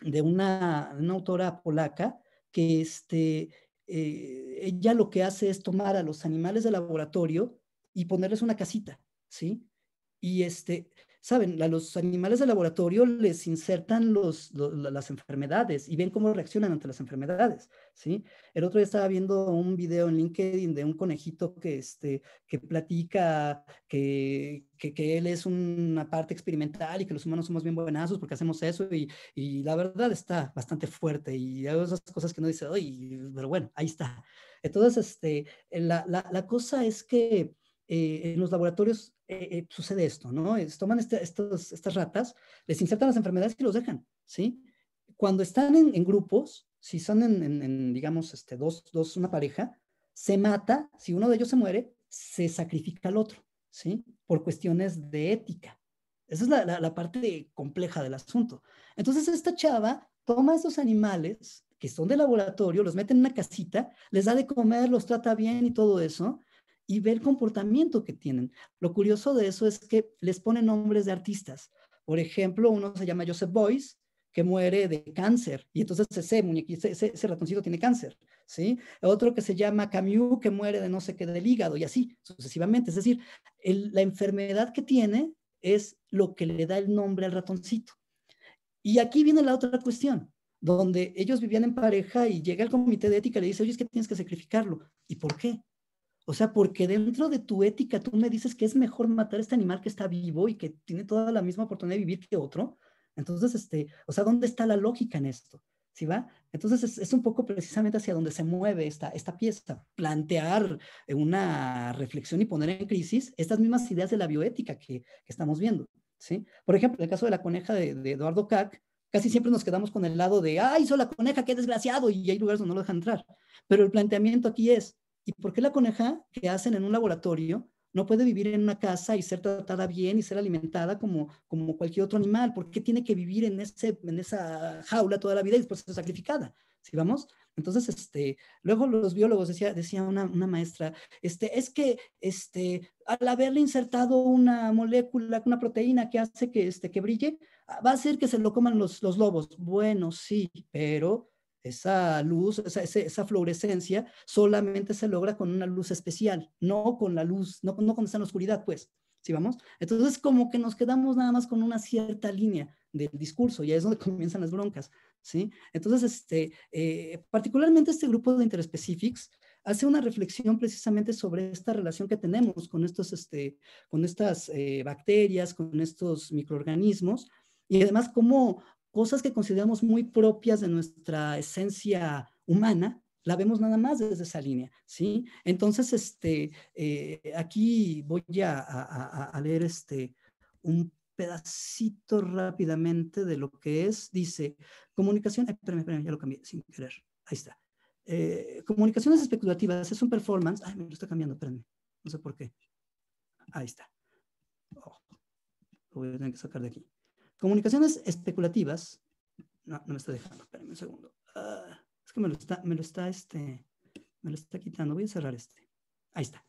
de una, autora polaca que este, eh, ella lo que hace es tomar a los animales de laboratorio y ponerles una casita, ¿sí? Y, este, Saben, los animales de laboratorio les insertan las enfermedades y ven cómo reaccionan ante las enfermedades, ¿sí? El otro día estaba viendo un video en LinkedIn de un conejito que, este, que platica que, él es una parte experimental y que los humanos somos bien buenazos porque hacemos eso y, la verdad está bastante fuerte y hay esas cosas que no dice, hoy, pero bueno, ahí está. Entonces, este, la, la, cosa es que eh, en los laboratorios eh, eh, sucede esto, ¿no? toman este, estas ratas, les insertan las enfermedades y los dejan, ¿sí? Cuando están en, grupos, si son en, digamos, este, dos, dos, una pareja, se mata, si uno de ellos se muere, se sacrifica al otro, ¿sí? Por cuestiones de ética. Esa es la, parte compleja del asunto. Entonces, esta chava toma a esos animales que son de laboratorio, los mete en una casita, les da de comer, los trata bien y todo eso, y ve el comportamiento que tienen. Lo curioso de eso es que les ponen nombres de artistas. Por ejemplo, uno se llama Joseph Boyce, que muere de cáncer, y entonces ese, ese, ratoncito tiene cáncer, ¿sí? Otro que se llama Camus, que muere de no sé qué del hígado, y así sucesivamente. Es decir, la enfermedad que tiene es lo que le da el nombre al ratoncito. Y aquí viene la otra cuestión, donde ellos vivían en pareja y llega el comité de ética y le dice, oye, es que tienes que sacrificarlo. ¿Y por qué? O sea, porque dentro de tu ética tú me dices que es mejor matar este animal que está vivo y que tiene toda la misma oportunidad de vivir que otro. Entonces, este, o sea, ¿dónde está la lógica en esto? ¿Sí va? Entonces es, un poco precisamente hacia donde se mueve esta, esta pieza, plantear una reflexión y poner en crisis estas mismas ideas de la bioética que, estamos viendo. ¿sí? Por ejemplo, en el caso de la coneja de, Eduardo Kac, casi siempre nos quedamos con el lado de, ¡Ay, hizo la coneja, qué desgraciado, y hay lugares donde no lo dejan entrar. Pero el planteamiento aquí es, ¿Y por qué la coneja que hacen en un laboratorio no puede vivir en una casa y ser tratada bien y ser alimentada como, como cualquier otro animal? ¿Por qué tiene que vivir en, ese, en esa jaula toda la vida y después ser sacrificada? ¿Sí vamos? Entonces, este, luego los biólogos, decía, decía una, maestra, este, es que este, al haberle insertado una molécula, una proteína que hace que, este, que brille, va a hacer que se lo coman los lobos. Bueno, sí, pero esa luz, esa, esa, fluorescencia, solamente se logra con una luz especial, no con la luz, no, no cuando está la oscuridad, pues. ¿Sí vamos? Entonces, como que nos quedamos nada más con una cierta línea del discurso y ahí es donde comienzan las broncas, ¿sí? Entonces, este, eh, particularmente este grupo de Interspecifics hace una reflexión precisamente sobre esta relación que tenemos con, estos, este, con estas eh, bacterias, con estos microorganismos, y además cómo, cosas que consideramos muy propias de nuestra esencia humana, la vemos nada más desde esa línea, ¿sí? Entonces, este, eh, aquí voy a, a, leer este, un pedacito rápidamente de lo que es, dice, comunicación, espérame, ya lo cambié sin querer, ahí está. Eh, comunicaciones especulativas es un performance, ay, me lo está cambiando, espérame, no sé por qué. Ahí está. Oh, lo voy a tener que sacar de aquí. Comunicaciones especulativas. No, no me está dejando, espérenme un segundo. Ah, es que este, me lo está, quitando. Voy a cerrar este. Ahí está.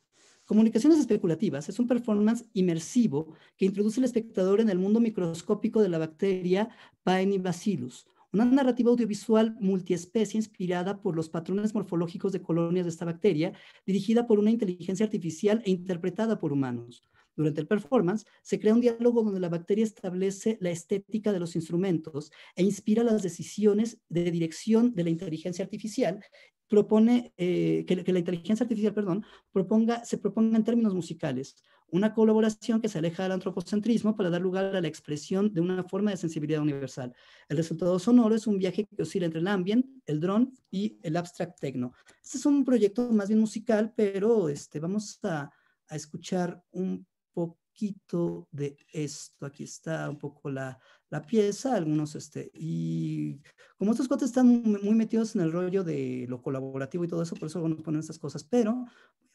Comunicaciones especulativas es un performance inmersivo que introduce al espectador en el mundo microscópico de la bacteria Paenibacillus, una narrativa audiovisual multiespecie inspirada por los patrones morfológicos de colonias de esta bacteria, dirigida por una inteligencia artificial e interpretada por humanos. Durante el performance se crea un diálogo donde la bacteria establece la estética de los instrumentos e inspira las decisiones de dirección de la inteligencia artificial propone eh, que, la inteligencia artificial, perdón, proponga, se proponga en términos musicales, una colaboración que se aleja del antropocentrismo para dar lugar a la expresión de una forma de sensibilidad universal. El resultado sonoro es un viaje que oscila entre el ambient, el drone y el abstract techno. Este es un proyecto más bien musical, pero este, vamos a, a escuchar un poquito de esto. Aquí está un poco la, pieza, algunos, este, y como estos cuates están muy metidos en el rollo de lo colaborativo y todo eso, por eso a poner estas cosas, pero voy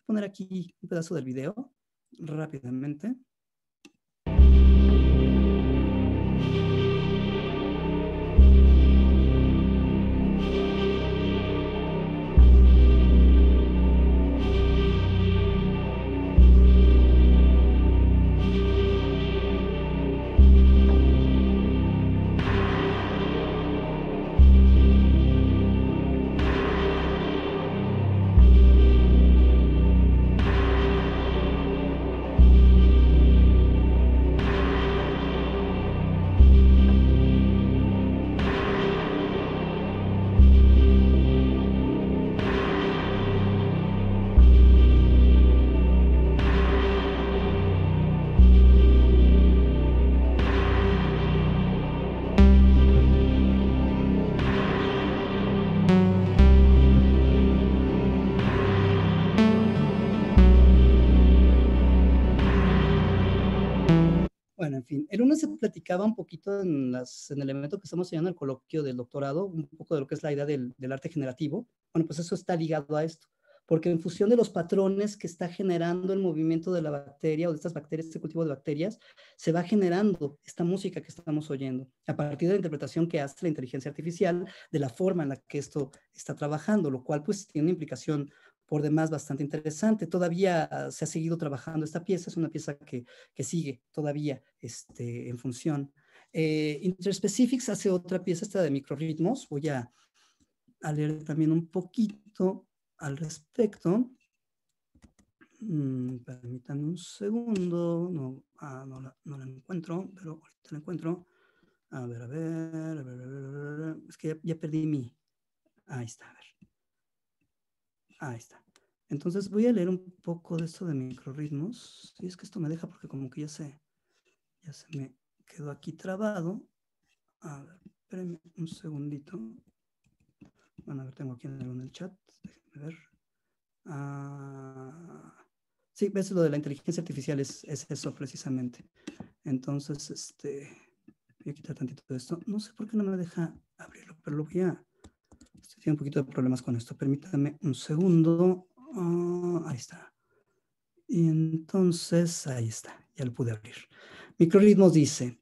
a poner aquí un pedazo del video rápidamente. se platicaba un poquito en, las, el elemento que estamos enseñando, el coloquio del doctorado, un poco de lo que es la idea del, del arte generativo. Bueno, pues eso está ligado a esto, porque en función de los patrones que está generando el movimiento de la bacteria o de estas bacterias, este cultivo de bacterias, se va generando esta música que estamos oyendo, a partir de la interpretación que hace la inteligencia artificial de la forma en la que esto está trabajando, lo cual pues tiene una implicación por demás bastante interesante. Todavía ah, se ha seguido trabajando esta pieza, es una pieza que, sigue todavía este, en función. Eh, Interspecifics hace otra pieza, esta de microritmos. Voy a, leer también un poquito al respecto. Mm, permítanme un segundo, no, ah, no, la, encuentro, pero ahorita la encuentro. A ver, a ver, a ver, a ver, es que ya, ya, perdí mi... Ahí está, a ver. Ahí está. Entonces voy a leer un poco de esto de microrritmos, Y es que esto me deja porque como que ya se, ya se me quedó aquí trabado. A ver, un segundito. Bueno, a ver, tengo aquí en el chat. Déjenme ver. Ah, sí, ves lo de la inteligencia artificial es, eso precisamente. Entonces, este, voy a quitar tantito de esto. No sé por qué no me deja abrirlo, pero lo voy a... Estoy un poquito de problemas con esto. permítanme un segundo. Ah, ahí está. Y entonces, ahí está, ya lo pude abrir. Microritmos dice,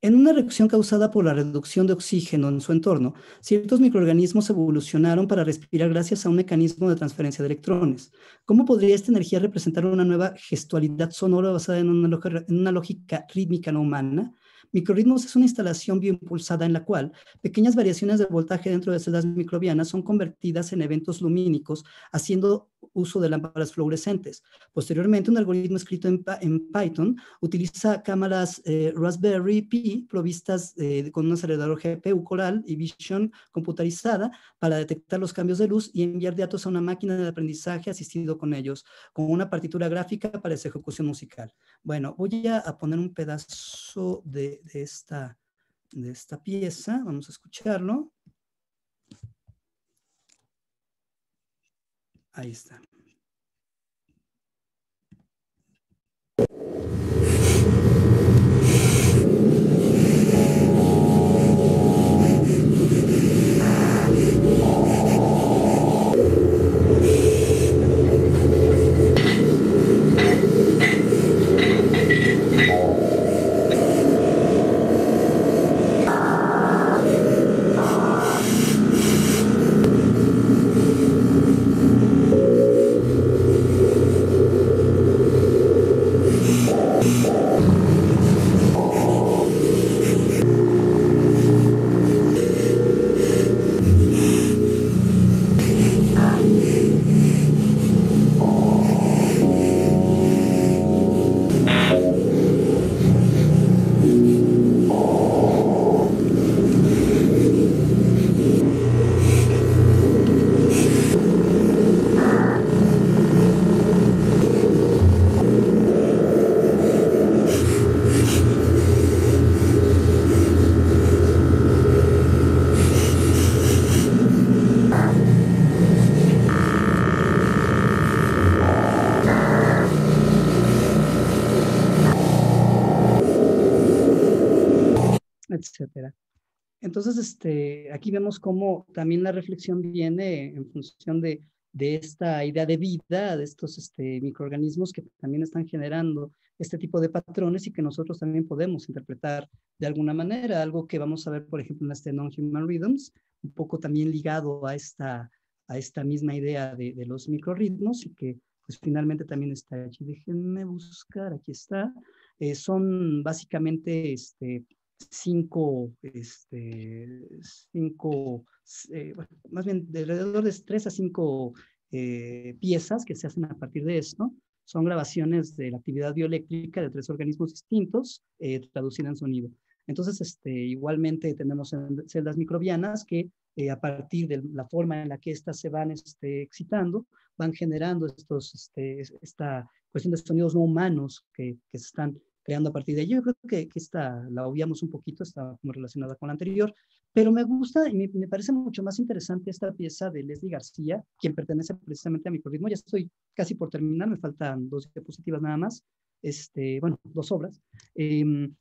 en una reacción causada por la reducción de oxígeno en su entorno, ciertos microorganismos evolucionaron para respirar gracias a un mecanismo de transferencia de electrones. ¿Cómo podría esta energía representar una nueva gestualidad sonora basada en una lógica rítmica no humana? Microritmos es una instalación bioimpulsada en la cual pequeñas variaciones de voltaje dentro de celdas microbianas son convertidas en eventos lumínicos, haciendo uso de lámparas fluorescentes. Posteriormente, un algoritmo escrito en, Python utiliza cámaras eh, Raspberry Pi provistas eh, con un acelerador GPU Coral y Vision computarizada para detectar los cambios de luz y enviar datos a una máquina de aprendizaje asistido con ellos, con una partitura gráfica para esa ejecución musical. Bueno, voy a poner un pedazo de esta, de esta pieza, vamos a escucharlo. Ahí está. Entonces, este, aquí vemos cómo también la reflexión viene en función de, de esta idea de vida, de estos este, microorganismos que también están generando este tipo de patrones y que nosotros también podemos interpretar de alguna manera, algo que vamos a ver, por ejemplo, en este Non-Human Rhythms, un poco también ligado a esta, a esta misma idea de, de los microritmos y que pues finalmente también está aquí. Déjenme buscar, aquí está. Eh, son básicamente este, cinco, este, cinco eh, más bien de alrededor de tres a cinco eh, piezas que se hacen a partir de esto. Son grabaciones de la actividad bioeléctrica de tres organismos distintos eh, en sonido. Entonces, este, igualmente tenemos celdas microbianas que eh, a partir de la forma en la que éstas se van este, excitando, van generando estos, este, esta cuestión de sonidos no humanos que, que se están creando a partir de ello. Yo creo que, esta la obviamos un poquito, está como relacionada con la anterior, pero me gusta y me, parece mucho más interesante esta pieza de Leslie García, quien pertenece precisamente a Microritmo. Ya estoy casi por terminar, me faltan dos diapositivas nada más, este, bueno, dos obras. Em,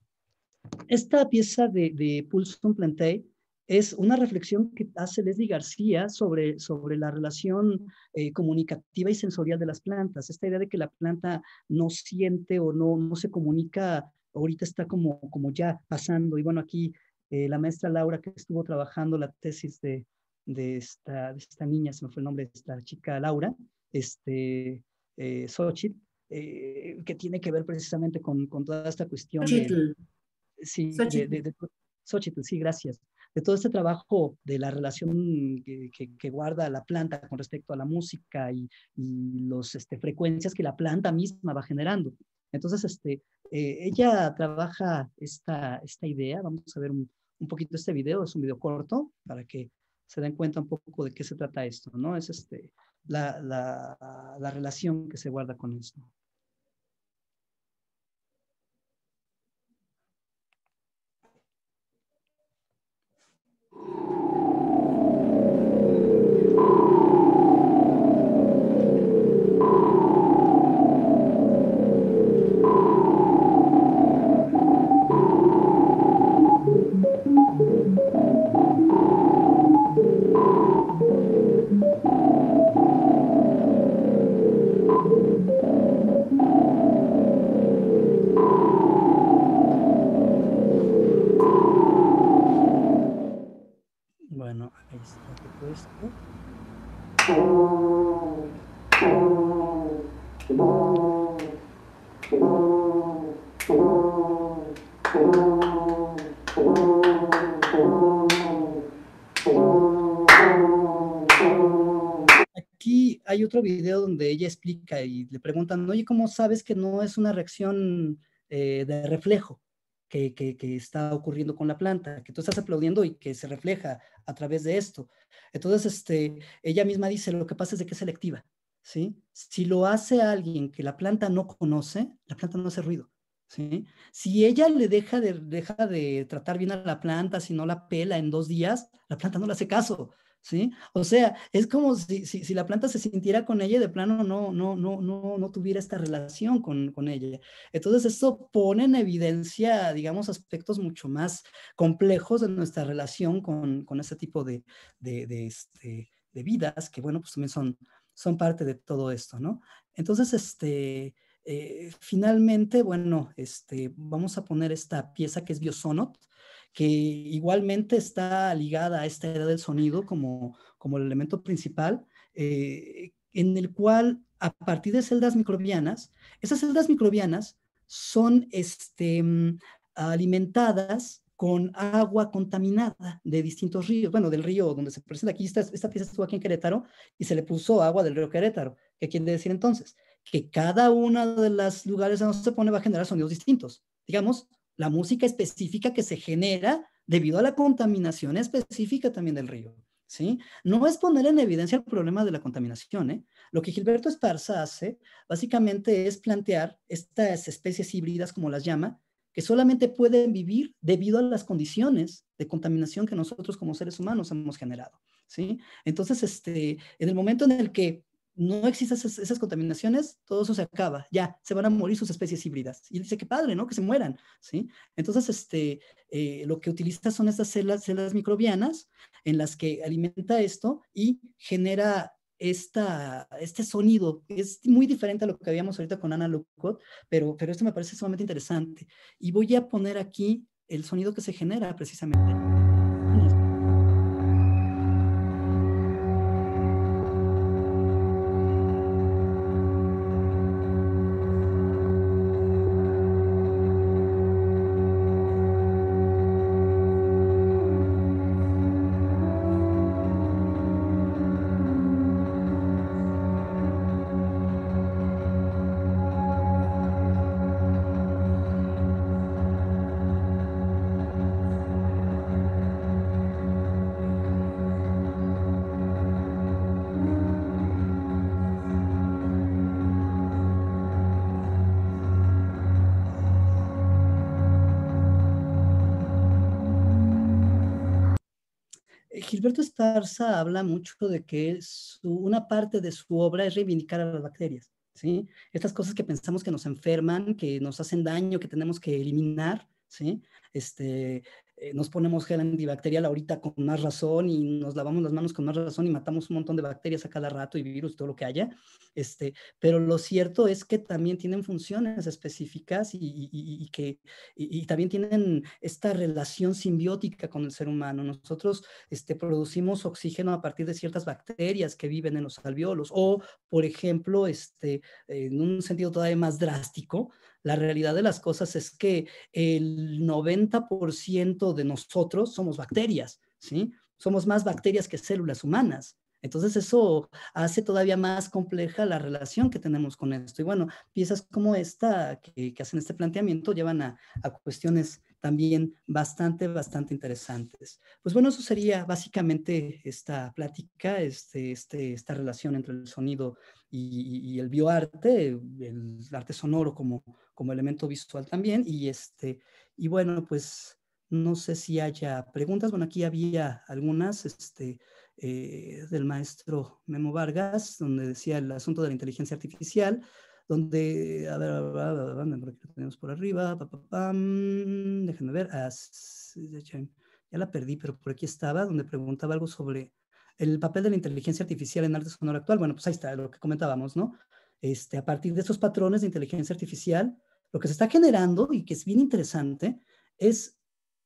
esta pieza de, de Pulson Plantay es una reflexión que hace Leslie García sobre, sobre la relación eh, comunicativa y sensorial de las plantas. Esta idea de que la planta no siente o no, no se comunica, ahorita está como, como ya pasando. Y bueno, aquí eh, la maestra Laura que estuvo trabajando la tesis de, esta, esta niña, se me fue el nombre de esta chica Laura, este, eh, Xochitl, que tiene que ver precisamente con, toda esta cuestión. sí, Xochitl, sí, gracias de todo este trabajo de la relación que, guarda la planta con respecto a la música y, y las este, frecuencias que la planta misma va generando. Entonces, este, eh, ella trabaja esta, esta idea. Vamos a ver un, poquito este video. Es un video corto para que se den cuenta un poco de qué se trata esto, ¿no? Es este, la relación que se guarda con esto. le preguntan, oye, ¿cómo sabes que no es una reacción eh, de reflejo que, está ocurriendo con la planta, que tú estás aplaudiendo y que se refleja a través de esto? Entonces, este, ella misma dice, lo que pasa es de que es selectiva, ¿sí? Si lo hace alguien que la planta no conoce, la planta no hace ruido. ¿Sí? Si ella le deja de, deja de tratar bien a la planta, si no la pela en dos días, la planta no le hace caso. O sea, es como si, la planta se sintiera con ella y de plano no, no, no, no, no tuviera esta relación con, con, ella. Entonces, esto pone en evidencia, digamos, aspectos mucho más complejos de nuestra relación con, con este tipo de, este, de, vidas que, bueno, pues también son, son parte de todo esto, ¿no? Entonces, este, eh, finalmente, bueno, este, vamos a poner esta pieza que es Biosonot, que igualmente está ligada a esta era del sonido como, como el elemento principal, eh, en el cual a partir de celdas microbianas, esas celdas microbianas son este, mm, alimentadas con agua contaminada de distintos ríos, bueno, del río donde se presenta, aquí está, esta pieza estuvo aquí en Querétaro y se le puso agua del río Querétaro. ¿Qué quiere decir entonces? Que cada uno de las lugares donde se pone va a generar sonidos distintos. Digamos, la música específica que se genera debido a la contaminación específica también del río. ¿Sí? No es poner en evidencia el problema de la contaminación. ¿eh? Lo que Gilberto Esparza hace básicamente es plantear estas especies híbridas, como las llama, que solamente pueden vivir debido a las condiciones de contaminación que nosotros como seres humanos hemos generado. ¿sí? Entonces, este, en el momento en el que no existen esas, contaminaciones, todo eso se acaba, ya, se van a morir sus especies híbridas. Y dice, que padre, ¿no? Que se mueran, ¿sí? Entonces, este, eh, lo que utiliza son estas células, células microbianas en las que alimenta esto y genera esta, este sonido. Es muy diferente a lo que habíamos ahorita con Ana Lucot, pero, pero esto me parece sumamente interesante. Y voy a poner aquí el sonido que se genera precisamente. Gilberto Esparza habla mucho de que una parte de su obra es reivindicar a las bacterias, ¿sí? Estas cosas que pensamos que nos enferman, que nos hacen daño, que tenemos que eliminar, ¿sí? Este, eh, nos ponemos gel antibacterial ahorita con más razón y nos lavamos las manos con más razón y matamos un montón de bacterias a cada rato y virus, todo lo que haya. Este, pero lo cierto es que también tienen funciones específicas y, que también tienen esta relación simbiótica con el ser humano. Nosotros este, producimos oxígeno a partir de ciertas bacterias que viven en los alveolos o, por ejemplo, este, en un sentido todavía más drástico, la realidad de las cosas es que el 90% de nosotros somos bacterias, ¿sí? Somos más bacterias que células humanas. Entonces eso hace todavía más compleja la relación que tenemos con esto. Y bueno, piezas como esta que, hacen este planteamiento llevan a, cuestiones también bastante, bastante interesantes. Pues bueno, eso sería básicamente esta plática, este, este, esta relación entre el sonido y, y, el bioarte, el arte sonoro como, como elemento visual también. Y, este, y bueno, pues no sé si haya preguntas. Bueno, aquí había algunas este, eh, del maestro Memo Vargas, donde decía el asunto de la inteligencia artificial, donde, a ver, tenemos por arriba, déjenme ver, ah, ya la perdí, pero por aquí estaba, donde preguntaba algo sobre el papel de la inteligencia artificial en arte sonoro actual, bueno, pues ahí está lo que comentábamos, ¿no? Este, a partir de esos patrones de inteligencia artificial, lo que se está generando y que es bien interesante es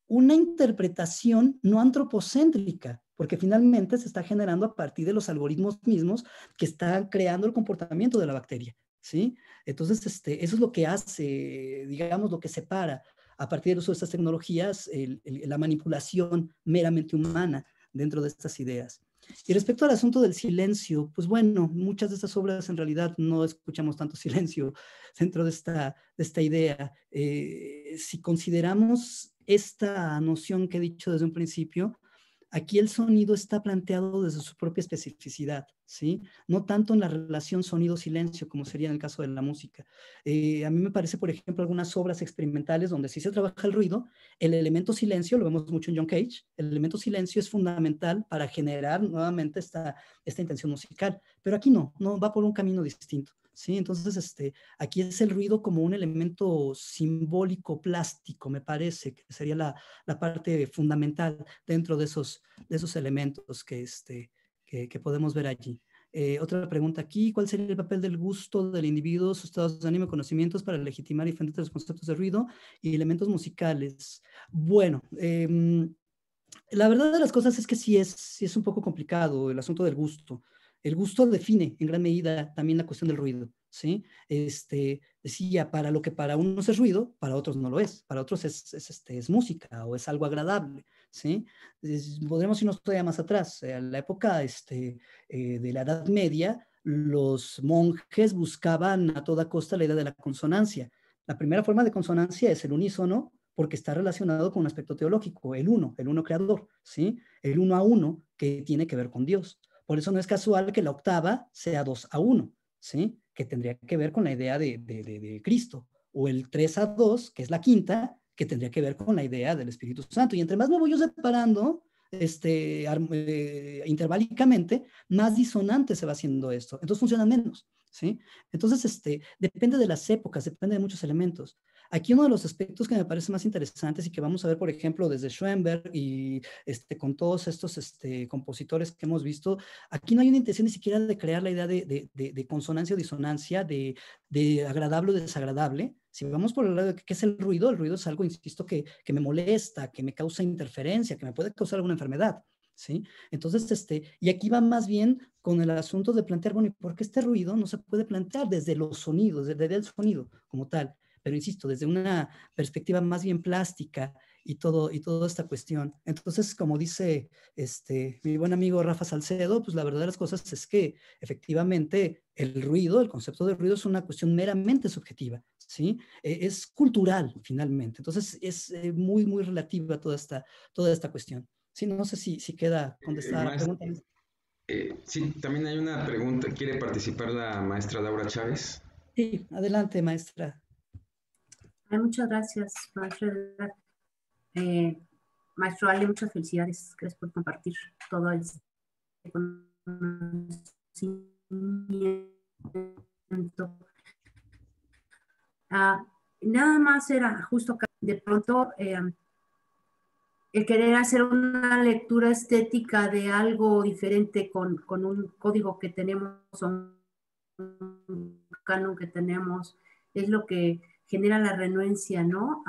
una interpretación no antropocéntrica, porque finalmente se está generando a partir de los algoritmos mismos que están creando el comportamiento de la bacteria, ¿sí? Entonces, este, eso es lo que hace, digamos, lo que separa a partir del uso de estas tecnologías la manipulación meramente humana dentro de estas ideas. Y respecto al asunto del silencio, pues bueno, muchas de estas obras en realidad no escuchamos tanto silencio dentro de esta, de esta idea. Eh, si consideramos esta noción que he dicho desde un principio, Aquí el sonido está planteado desde su propia especificidad, ¿sí? No tanto en la relación sonido-silencio, como sería en el caso de la música. Eh, a mí me parece, por ejemplo, algunas obras experimentales donde sí se trabaja el ruido, el elemento silencio, lo vemos mucho en John Cage, el elemento silencio es fundamental para generar nuevamente esta, esta intención musical, pero aquí no, no va por un camino distinto. ¿sí? Entonces, este, aquí es el ruido como un elemento simbólico plástico, me parece, que sería la, parte fundamental dentro de esos, de esos elementos que, este, que, podemos ver allí. Eh, otra pregunta aquí, ¿cuál sería el papel del gusto del individuo, sus estados de ánimo, conocimientos para legitimar y diferentes los conceptos de ruido y elementos musicales? Bueno, em, la verdad de las cosas es que sí sí es un poco complicado el asunto del gusto el gusto define en gran medida también la cuestión del ruido. ¿sí? Este, decía, para lo que para unos es ruido, para otros no lo es, para otros es, este, música o es algo agradable. ¿sí? podremos irnos todavía más atrás, En eh, la época este, eh, de la Edad Media, los monjes buscaban a toda costa la idea de la consonancia. La primera forma de consonancia es el unísono, porque está relacionado con un aspecto teológico, el uno, el uno creador, ¿sí? El uno a uno que tiene que ver con Dios. Por eso no es casual que la octava sea 2 a 1, ¿sí? que tendría que ver con la idea de, Cristo, o el 3 a 2, que es la quinta, que tendría que ver con la idea del Espíritu Santo. Y entre más me voy yo separando, este, eh, intervalicamente, más disonante se va haciendo esto. Entonces funciona menos, ¿sí? Entonces, este, depende de las épocas, depende de muchos elementos. Aquí uno de los aspectos que me parece más interesantes y que vamos a ver, por ejemplo, desde Schoenberg y este, con todos estos este, compositores que hemos visto, aquí no hay una intención ni siquiera de crear la idea de, consonancia o disonancia, de, agradable o desagradable. Si vamos por el lado de qué es el ruido, el ruido es algo, insisto, que, me molesta, que me causa interferencia, que me puede causar alguna enfermedad. ¿Sí? Entonces, este, y aquí va más bien con el asunto de plantear, bueno, ¿y por qué este ruido no se puede plantear desde los sonidos, desde el sonido como tal? pero insisto, desde una perspectiva más bien plástica y, todo, y toda esta cuestión. Entonces, como dice este, mi buen amigo Rafa Salcedo, pues la verdad de las cosas es que efectivamente el ruido, el concepto de ruido es una cuestión meramente subjetiva, ¿sí? E, es cultural finalmente, entonces es eh, muy, muy relativa toda esta, toda esta cuestión. Sí, no sé si, si queda contestada eh, la pregunta.
Eh, sí, también hay una pregunta. ¿Quiere participar la maestra Laura Chávez?
Sí, adelante, maestra.
Eh, muchas gracias, maestro eh, maestro Ale, muchas felicidades. Gracias por compartir todo el conocimiento. Ah, nada más era justo de pronto em, el querer hacer una lectura estética de algo diferente con, con un código que tenemos o un canon que tenemos es lo que genera la renuencia, ¿no?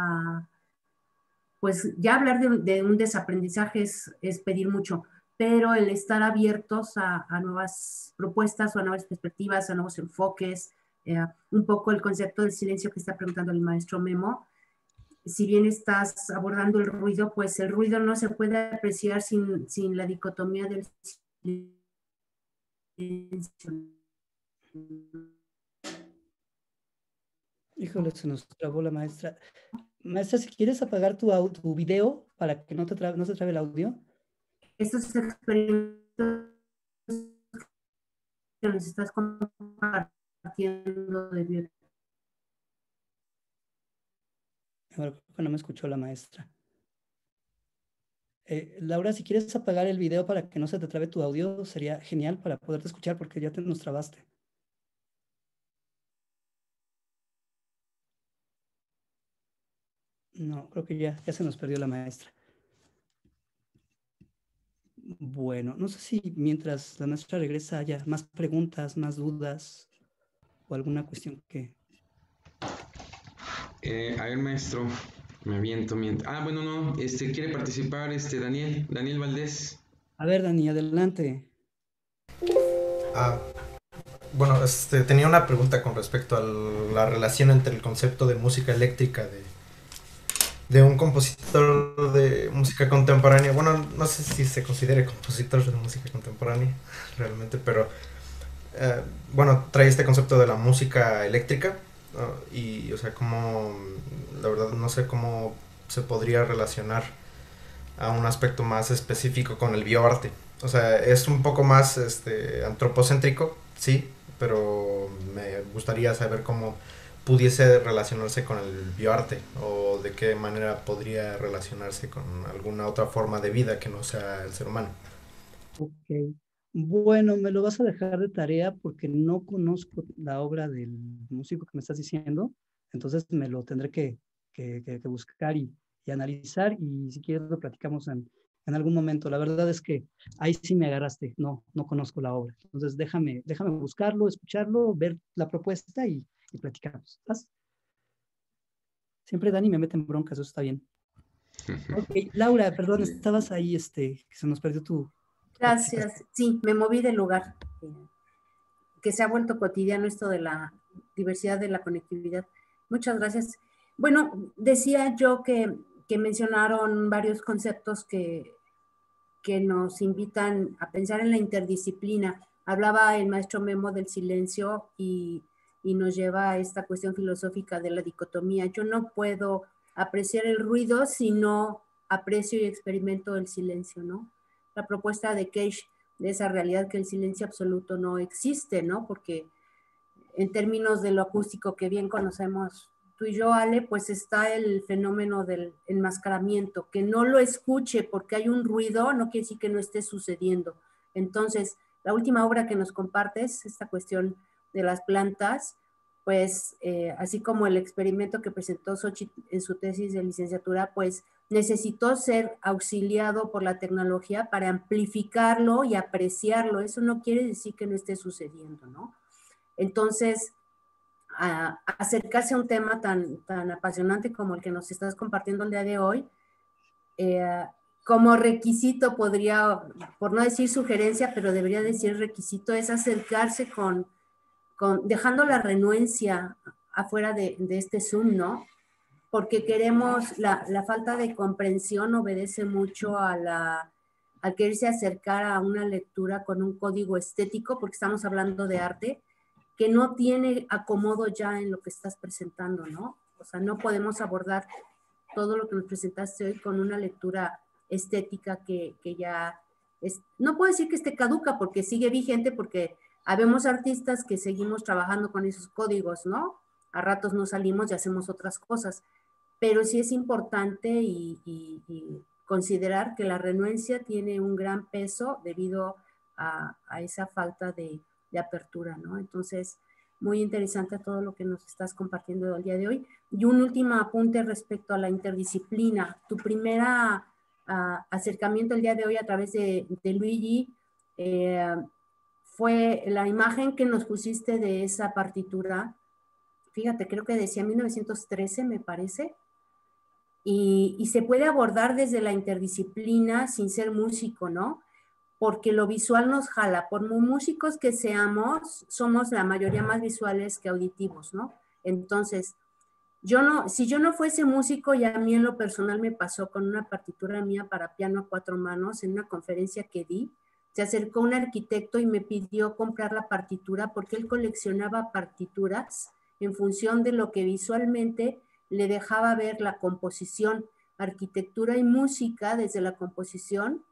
pues ya hablar de, un desaprendizaje es, pedir mucho, pero el estar abiertos a, nuevas propuestas o a nuevas perspectivas, a nuevos enfoques, eh, un poco el concepto del silencio que está preguntando el maestro Memo, si bien estás abordando el ruido, pues el ruido no se puede apreciar sin, sin la dicotomía del silencio. Híjole, se nos
trabó la maestra. Maestra, si quieres apagar tu, audio, tu video para que no, te no se trabe el audio. Estas experimentos que nos estás compartiendo de video. Ahora no me escuchó la maestra. Eh, Laura, si quieres apagar el video para que no se te trabe tu audio, sería genial para poderte escuchar porque ya te, nos trabaste. No, creo que ya, ya se nos perdió la maestra. Bueno, no sé si mientras la maestra regresa haya más preguntas, más dudas o alguna cuestión que...
Eh, a ver, maestro, me aviento mientras... Ah, bueno, no, este, quiere participar este Daniel, Daniel Valdés.
A ver, Dani, adelante.
Ah, bueno, este, tenía una pregunta con respecto a la relación entre el concepto de música eléctrica de de un compositor de música contemporánea. Bueno, no sé si se considere compositor de música contemporánea realmente, pero eh, bueno, trae este concepto de la música eléctrica y, o sea, como, la verdad, no sé cómo se podría relacionar a un aspecto más específico con el bioarte. O sea, es un poco más este, antropocéntrico, sí, pero me gustaría saber cómo pudiese relacionarse con el bioarte o de qué manera podría relacionarse con alguna otra forma de vida que no sea el ser humano.
Ok. Bueno, me lo vas a dejar de tarea porque no conozco la obra del músico que me estás diciendo, entonces me lo tendré que, que, que, buscar y, analizar y si quieres lo platicamos en, en algún momento. La verdad es que ahí sí me agarraste, no, no conozco la obra. Entonces déjame, déjame buscarlo, escucharlo, ver la propuesta y, y platicamos. ¿Estás? Siempre Dani me mete en bronca, eso está bien. Ok, Laura, perdón, estabas ahí, este, que se nos perdió tú.
Gracias, sí, me moví del lugar. Que se ha vuelto cotidiano esto de la diversidad de la conectividad. Muchas gracias. Bueno, decía yo que, que mencionaron varios conceptos que, que nos invitan a pensar en la interdisciplina. Hablaba el maestro Memo del silencio y y nos lleva a esta cuestión filosófica de la dicotomía. Yo no puedo apreciar el ruido si no aprecio y experimento el silencio, ¿no? La propuesta de Cage de esa realidad que el silencio absoluto no existe, ¿no? Porque en términos de lo acústico que bien conocemos tú y yo, Ale, pues está el fenómeno del enmascaramiento, que no lo escuche porque hay un ruido, no quiere decir que no esté sucediendo. Entonces, la última obra que nos compartes, esta cuestión de las plantas, pues eh, así como el experimento que presentó Sochi en su tesis de licenciatura, pues necesitó ser auxiliado por la tecnología para amplificarlo y apreciarlo. Eso no quiere decir que no esté sucediendo, ¿no? Entonces, acercarse a un tema tan, apasionante como el que nos estás compartiendo el día de hoy, eh, como requisito podría, por no decir sugerencia, pero debería decir requisito, es acercarse con dejando la renuencia afuera de, este Zoom, ¿no? Porque queremos, la, falta de comprensión obedece mucho a la, al quererse acercar a una lectura con un código estético, porque estamos hablando de arte, que no tiene acomodo ya en lo que estás presentando, ¿no? O sea, no podemos abordar todo lo que nos presentaste hoy con una lectura estética que, que ya, es, no puedo decir que esté caduca, porque sigue vigente, porque Habemos artistas que seguimos trabajando con esos códigos, ¿no? A ratos no salimos y hacemos otras cosas, pero sí es importante y, considerar que la renuencia tiene un gran peso debido a, esa falta de, apertura, ¿no? Entonces, muy interesante todo lo que nos estás compartiendo el día de hoy. Y un último apunte respecto a la interdisciplina. Tu primera ah, acercamiento el día de hoy a través de, Luigi eh, fue la imagen que nos pusiste de esa partitura. Fíjate, creo que decía 1913, me parece. Y, se puede abordar desde la interdisciplina sin ser músico, ¿no? Porque lo visual nos jala. Por muy músicos que seamos, somos la mayoría más visuales que auditivos, ¿no? Entonces, yo no, si yo no fuese músico, ya a mí en lo personal me pasó con una partitura mía para piano a cuatro manos en una conferencia que di, se acercó un arquitecto y me pidió comprar la partitura porque él coleccionaba partituras en función de lo que visualmente le dejaba ver la composición. Arquitectura y música desde la composición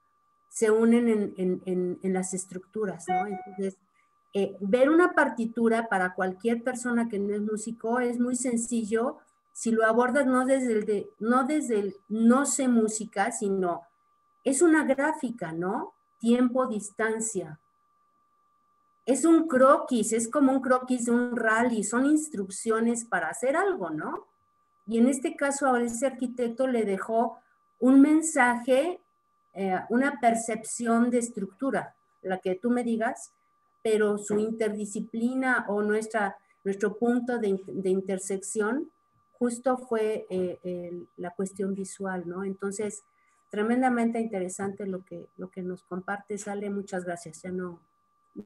se unen en, las estructuras, ¿no? Entonces, eh, ver una partitura para cualquier persona que no es músico es muy sencillo si lo abordas no desde el, no, desde el no sé música, sino es una gráfica, ¿no? tiempo, distancia. Es un croquis, es como un croquis de un rally, son instrucciones para hacer algo, ¿no? Y en este caso, ahora ese arquitecto le dejó un mensaje, eh, una percepción de estructura, la que tú me digas, pero su interdisciplina o nuestra, nuestro punto de, intersección justo fue eh, la cuestión visual, ¿no? Entonces, tremendamente interesante lo que, lo que nos comparte. Sale, muchas gracias. Ya no,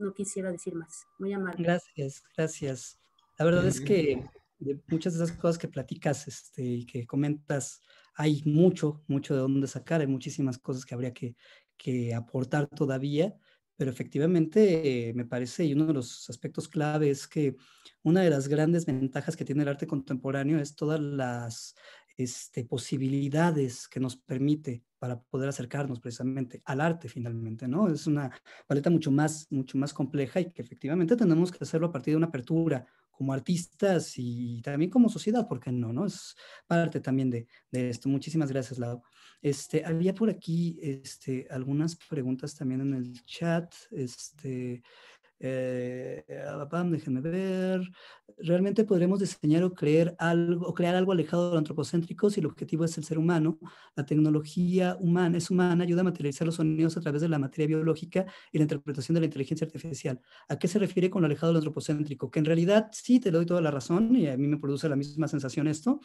no quisiera decir más. Muy amable.
Gracias, gracias. La verdad es que de muchas de esas cosas que platicas este, y que comentas, hay mucho, mucho de dónde sacar, hay muchísimas cosas que habría que, que aportar todavía, pero efectivamente eh, me parece, y uno de los aspectos clave es que una de las grandes ventajas que tiene el arte contemporáneo es todas las este, posibilidades que nos permite para poder acercarnos precisamente al arte finalmente, ¿no? Es una paleta mucho más, mucho más compleja y que efectivamente tenemos que hacerlo a partir de una apertura como artistas y también como sociedad, porque no? no? Es parte también de, de esto. Muchísimas gracias, Lau. Este, había por aquí este, algunas preguntas también en el chat. Este, eh, Abapam, déjenme ver, realmente podremos diseñar o crear, algo, o crear algo alejado de antropocéntrico si el objetivo es el ser humano. La tecnología humana es humana, ayuda a materializar los sonidos a través de la materia biológica y la interpretación de la inteligencia artificial. ¿A qué se refiere con lo alejado del antropocéntrico? Que en realidad sí, te doy toda la razón y a mí me produce la misma sensación esto.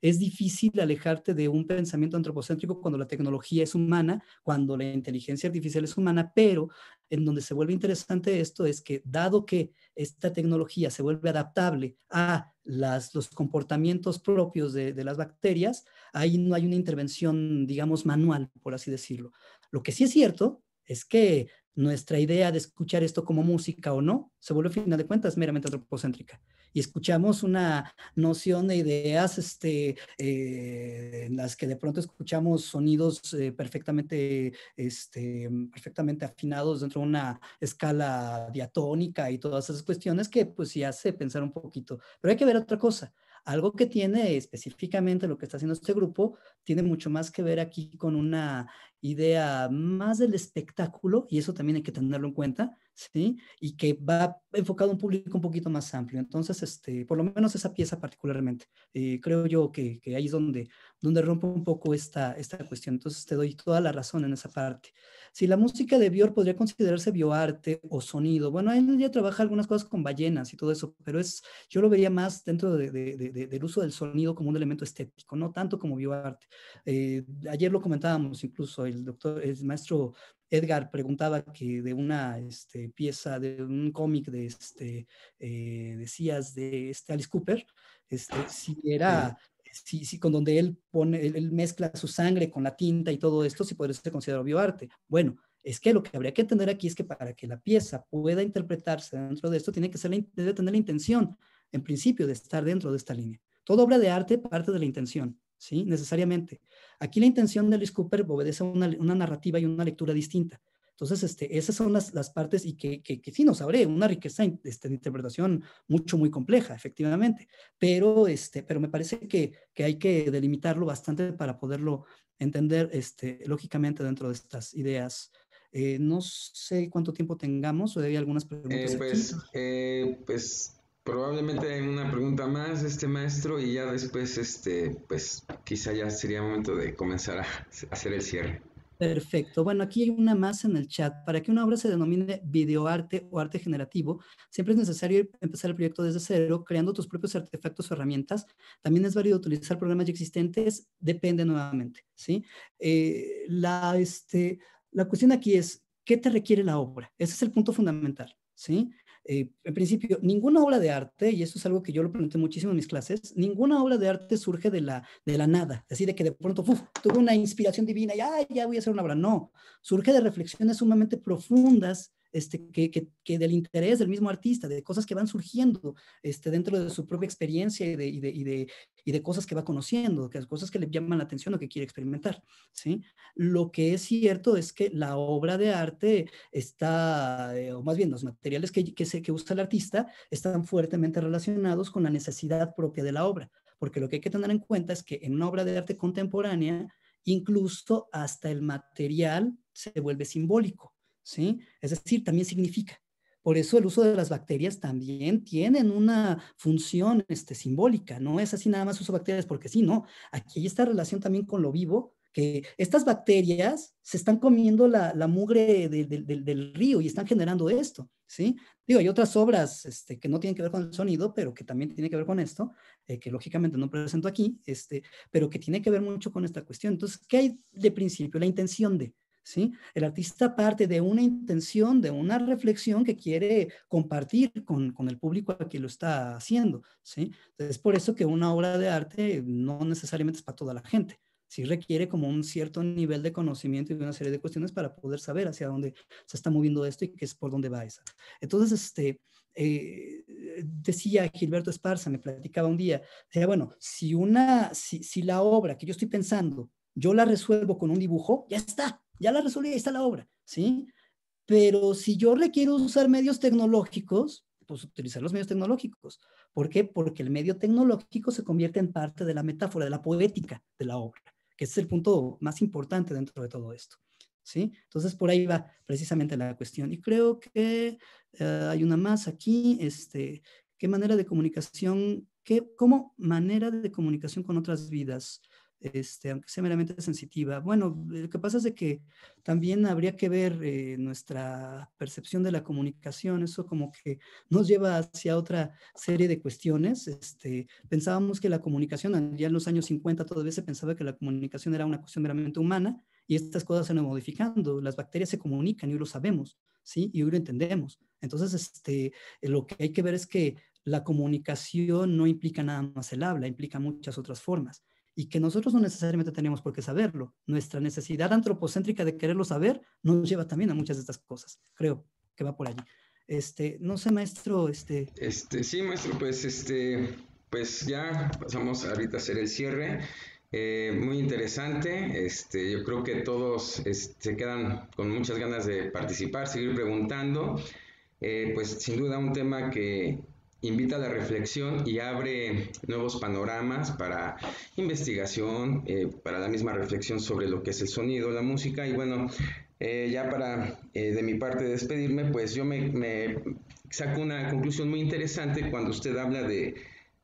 Es difícil alejarte de un pensamiento antropocéntrico cuando la tecnología es humana, cuando la inteligencia artificial es humana, pero en donde se vuelve interesante esto es es que dado que esta tecnología se vuelve adaptable a los comportamientos propios de, las bacterias, ahí no hay una intervención, digamos, manual, por así decirlo. Lo que sí es cierto es que nuestra idea de escuchar esto como música o no se vuelve, al final de cuentas, meramente antropocéntrica. Y escuchamos una noción de ideas este, eh, en las que de pronto escuchamos sonidos eh, perfectamente, este, perfectamente afinados dentro de una escala diatónica y todas esas cuestiones que pues sí hace pensar un poquito. Pero hay que ver otra cosa. Algo que tiene específicamente lo que está haciendo este grupo tiene mucho más que ver aquí con una idea más del espectáculo, y eso también hay que tenerlo en cuenta, ¿sí? Y que va enfocado a un público un poquito más amplio. Entonces, este, por lo menos esa pieza particularmente, eh, creo yo que, que, ahí es donde, donde rompe un poco esta, esta cuestión. Entonces, te doy toda la razón en esa parte. Si la música de Björk podría considerarse bioarte o sonido, bueno, él ya trabaja algunas cosas con ballenas y todo eso, pero es, yo lo vería más dentro del uso del sonido como un elemento estético, no tanto como bioarte. Eh, ayer lo comentábamos incluso, el doctor, el maestro Edgar preguntaba que de una este, pieza, de un cómic de este, eh, decías, de este Alice Cooper, este, ah, si era, si, con donde él pone, él, mezcla su sangre con la tinta y todo esto, si podría ser considerado bioarte. Bueno, es que lo que habría que entender aquí es que para que la pieza pueda interpretarse dentro de esto, tiene que tener la intención, en principio, de estar dentro de esta línea. Toda obra de arte parte de la intención. ¿sí? Necesariamente. Aquí la intención de Luis Cooper obedece a una, narrativa y una lectura distinta. Entonces, este, esas son las, partes y que, que, sí nos abre una riqueza este, de interpretación mucho, muy compleja, efectivamente. Pero, este, pero me parece que, que hay que delimitarlo bastante para poderlo entender este, lógicamente dentro de estas ideas. Eh, no sé cuánto tiempo tengamos, o hay algunas preguntas. Eh, pues,
eh, pues Probablemente hay una pregunta más este maestro y ya después, este, pues quizá ya sería momento de comenzar a hacer el cierre.
Perfecto. Bueno, aquí hay una más en el chat. Para que una obra se denomine videoarte o arte generativo, siempre es necesario empezar el proyecto desde cero, creando tus propios artefactos o herramientas. También es válido utilizar programas ya existentes, depende nuevamente, ¿sí? Eh, la, este, la cuestión aquí es, ¿qué te requiere la obra? Ese es el punto fundamental, ¿sí? en eh, principio, ninguna obra de arte, y eso es algo que yo lo planteé muchísimo en mis clases, ninguna obra de arte surge de la, de la nada, así de que de pronto tuve una inspiración divina y ya voy a hacer una obra. No, surge de reflexiones sumamente profundas este, que, del interés del mismo artista, de cosas que van surgiendo este, dentro de su propia experiencia y de, y de, y de, cosas que va conociendo, que, cosas que le llaman la atención o que quiere experimentar. ¿sí? Lo que es cierto es que la obra de arte está, eh, o más bien los materiales que, que usa el artista, están fuertemente relacionados con la necesidad propia de la obra, porque lo que hay que tener en cuenta es que en una obra de arte contemporánea, incluso hasta el material se vuelve simbólico. Es decir, también significa. Por eso el uso de las bacterias también tienen una función este, simbólica, no es así nada más uso bacterias porque sí, no. Aquí hay esta relación también con lo vivo, que estas bacterias se están comiendo la, mugre del río y están generando esto, ¿sí? Digo, hay otras obras este, que no tienen que ver con el sonido, pero que también tienen que ver con esto, eh, que lógicamente no presento aquí, este, pero que tiene que ver mucho con esta cuestión. Entonces, ¿qué hay de principio? La intención de, el artista parte de una intención, de una reflexión que quiere compartir con, el público a quien lo está haciendo, ¿sí? Es por eso que una obra de arte no necesariamente es para toda la gente, sí requiere como un cierto nivel de conocimiento y una serie de cuestiones para poder saber hacia dónde se está moviendo esto y qué es por dónde va esa. Entonces, este, eh, decía Gilberto Esparza, me platicaba un día, decía, bueno, si una, si la obra que yo estoy pensando, yo la resuelvo con un dibujo, ya está, ya la resolví, ahí está la obra, ¿sí? Pero si yo quiero usar medios tecnológicos, pues utilizar los medios tecnológicos. ¿Por qué? Porque el medio tecnológico se convierte en parte de la metáfora, de la poética de la obra, que es el punto más importante dentro de todo esto. ¿Sí? Entonces por ahí va precisamente la cuestión. Y creo que eh, hay una más aquí, este, ¿qué manera de comunicación, qué, cómo manera de comunicación con otras vidas? Este, aunque sea meramente sensitiva. Bueno, lo que pasa es de que también habría que ver eh, nuestra percepción de la comunicación, eso como que nos lleva hacia otra serie de cuestiones. Este, pensábamos que la comunicación, ya en los años 50 todavía se pensaba que la comunicación era una cuestión meramente humana y estas cosas se van modificando, las bacterias se comunican y hoy lo sabemos, ¿sí? Y hoy lo entendemos. Entonces, este, lo que hay que ver es que la comunicación no implica nada más el habla, implica muchas otras formas y que nosotros no necesariamente tenemos por qué saberlo. Nuestra necesidad antropocéntrica de quererlo saber nos lleva también a muchas de estas cosas. Creo que va por allí. Este, no sé, maestro, este...
Este, sí, maestro, pues este, pues ya pasamos ahorita a hacer el cierre. Eh, muy interesante. Este, yo creo que todos este, se quedan con muchas ganas de participar, seguir preguntando. Eh, pues sin duda un tema que, invita a la reflexión y abre nuevos panoramas para investigación, eh, para la misma reflexión sobre lo que es el sonido, la música. Y bueno, eh, ya para eh, de mi parte despedirme, pues yo me, saco una conclusión muy interesante cuando usted habla de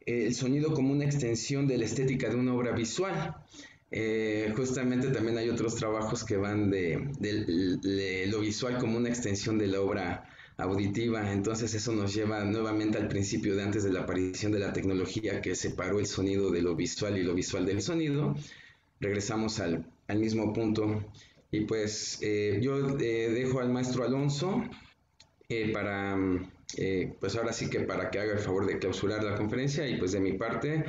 el sonido como una extensión de la estética de una obra visual. justamente también hay otros trabajos que van de, de, lo visual como una extensión de la obra auditiva. Entonces eso nos lleva nuevamente al principio de antes de la aparición de la tecnología que separó el sonido de lo visual y lo visual del sonido. Regresamos al, mismo punto. Y pues eh, yo eh, dejo al maestro Alonso eh, para, pues ahora sí que para que haga el favor de clausurar la conferencia y pues de mi parte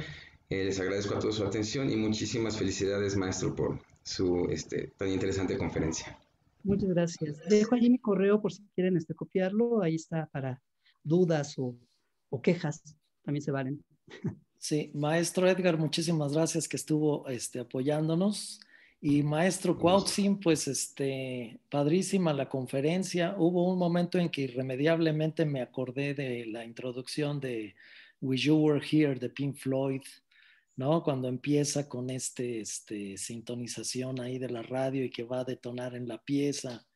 les agradezco a todos su atención y muchísimas felicidades maestro por su este, tan interesante conferencia.
Muchas
gracias. Dejo allí mi correo por si quieren este, copiarlo. Ahí está para dudas o, quejas. También se valen. Sí, maestro Edgar, muchísimas
gracias que estuvo este, apoyándonos. Y maestro Cuautzin, pues este, padrísima la conferencia. Hubo un momento en que irremediablemente me acordé de la introducción de We You Were Here de Pink Floyd ¿no? Cuando empieza con este, este sintonización ahí de la radio y que va a detonar en la pieza.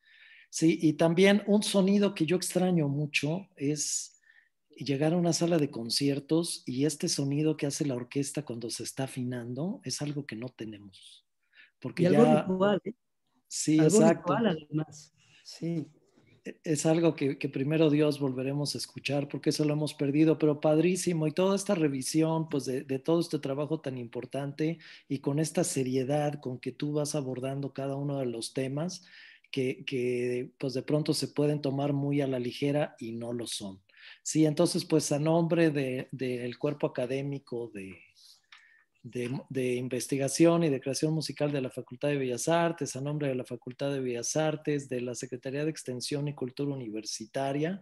Sí, y también un sonido que yo extraño mucho es llegar a una sala de conciertos y este sonido que hace la orquesta cuando se está afinando es algo que no tenemos. Porque y algo ¿eh? Sí, algo además. Sí. E-, es algo que, primero Dios volveremos a escuchar porque eso lo hemos perdido, pero padrísimo y toda esta revisión pues de, todo este trabajo tan importante y con esta seriedad con que tú vas abordando cada uno de los temas que, pues de pronto se pueden tomar muy a la ligera y no lo son. Sí, entonces pues a nombre del cuerpo académico de, de, Investigación y de Creación Musical de la Facultad de Bellas Artes, a nombre de la Facultad de Bellas Artes, de la Secretaría de Extensión y Cultura Universitaria.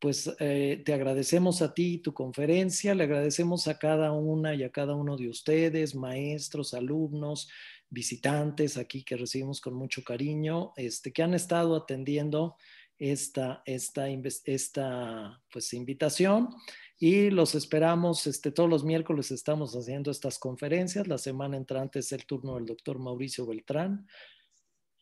Pues eh, te agradecemos a ti tu conferencia, le agradecemos a cada una y a cada uno de ustedes, maestros, alumnos, visitantes aquí que recibimos con mucho cariño, este, que han estado atendiendo esta, pues, invitación y los esperamos, este, todos los miércoles estamos haciendo estas conferencias, la semana entrante es el turno del doctor Mauricio Beltrán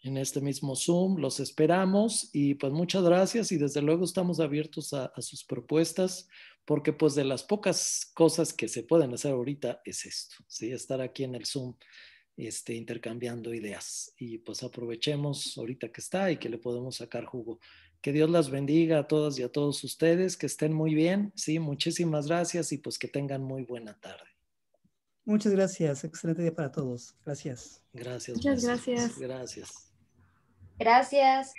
en este mismo Zoom, los esperamos y pues muchas gracias y desde luego estamos abiertos a, sus propuestas porque pues de las pocas cosas que se pueden hacer ahorita es esto, ¿sí? estar aquí en el Zoom este, intercambiando ideas y pues aprovechemos ahorita que está y que le podemos sacar jugo. Que Dios las bendiga a todas y a todos ustedes, que estén muy bien, sí, muchísimas gracias y pues que tengan muy buena tarde.
Muchas gracias, excelente día para todos. Gracias.
Gracias. Muchas gracias. Gracias.
Gracias.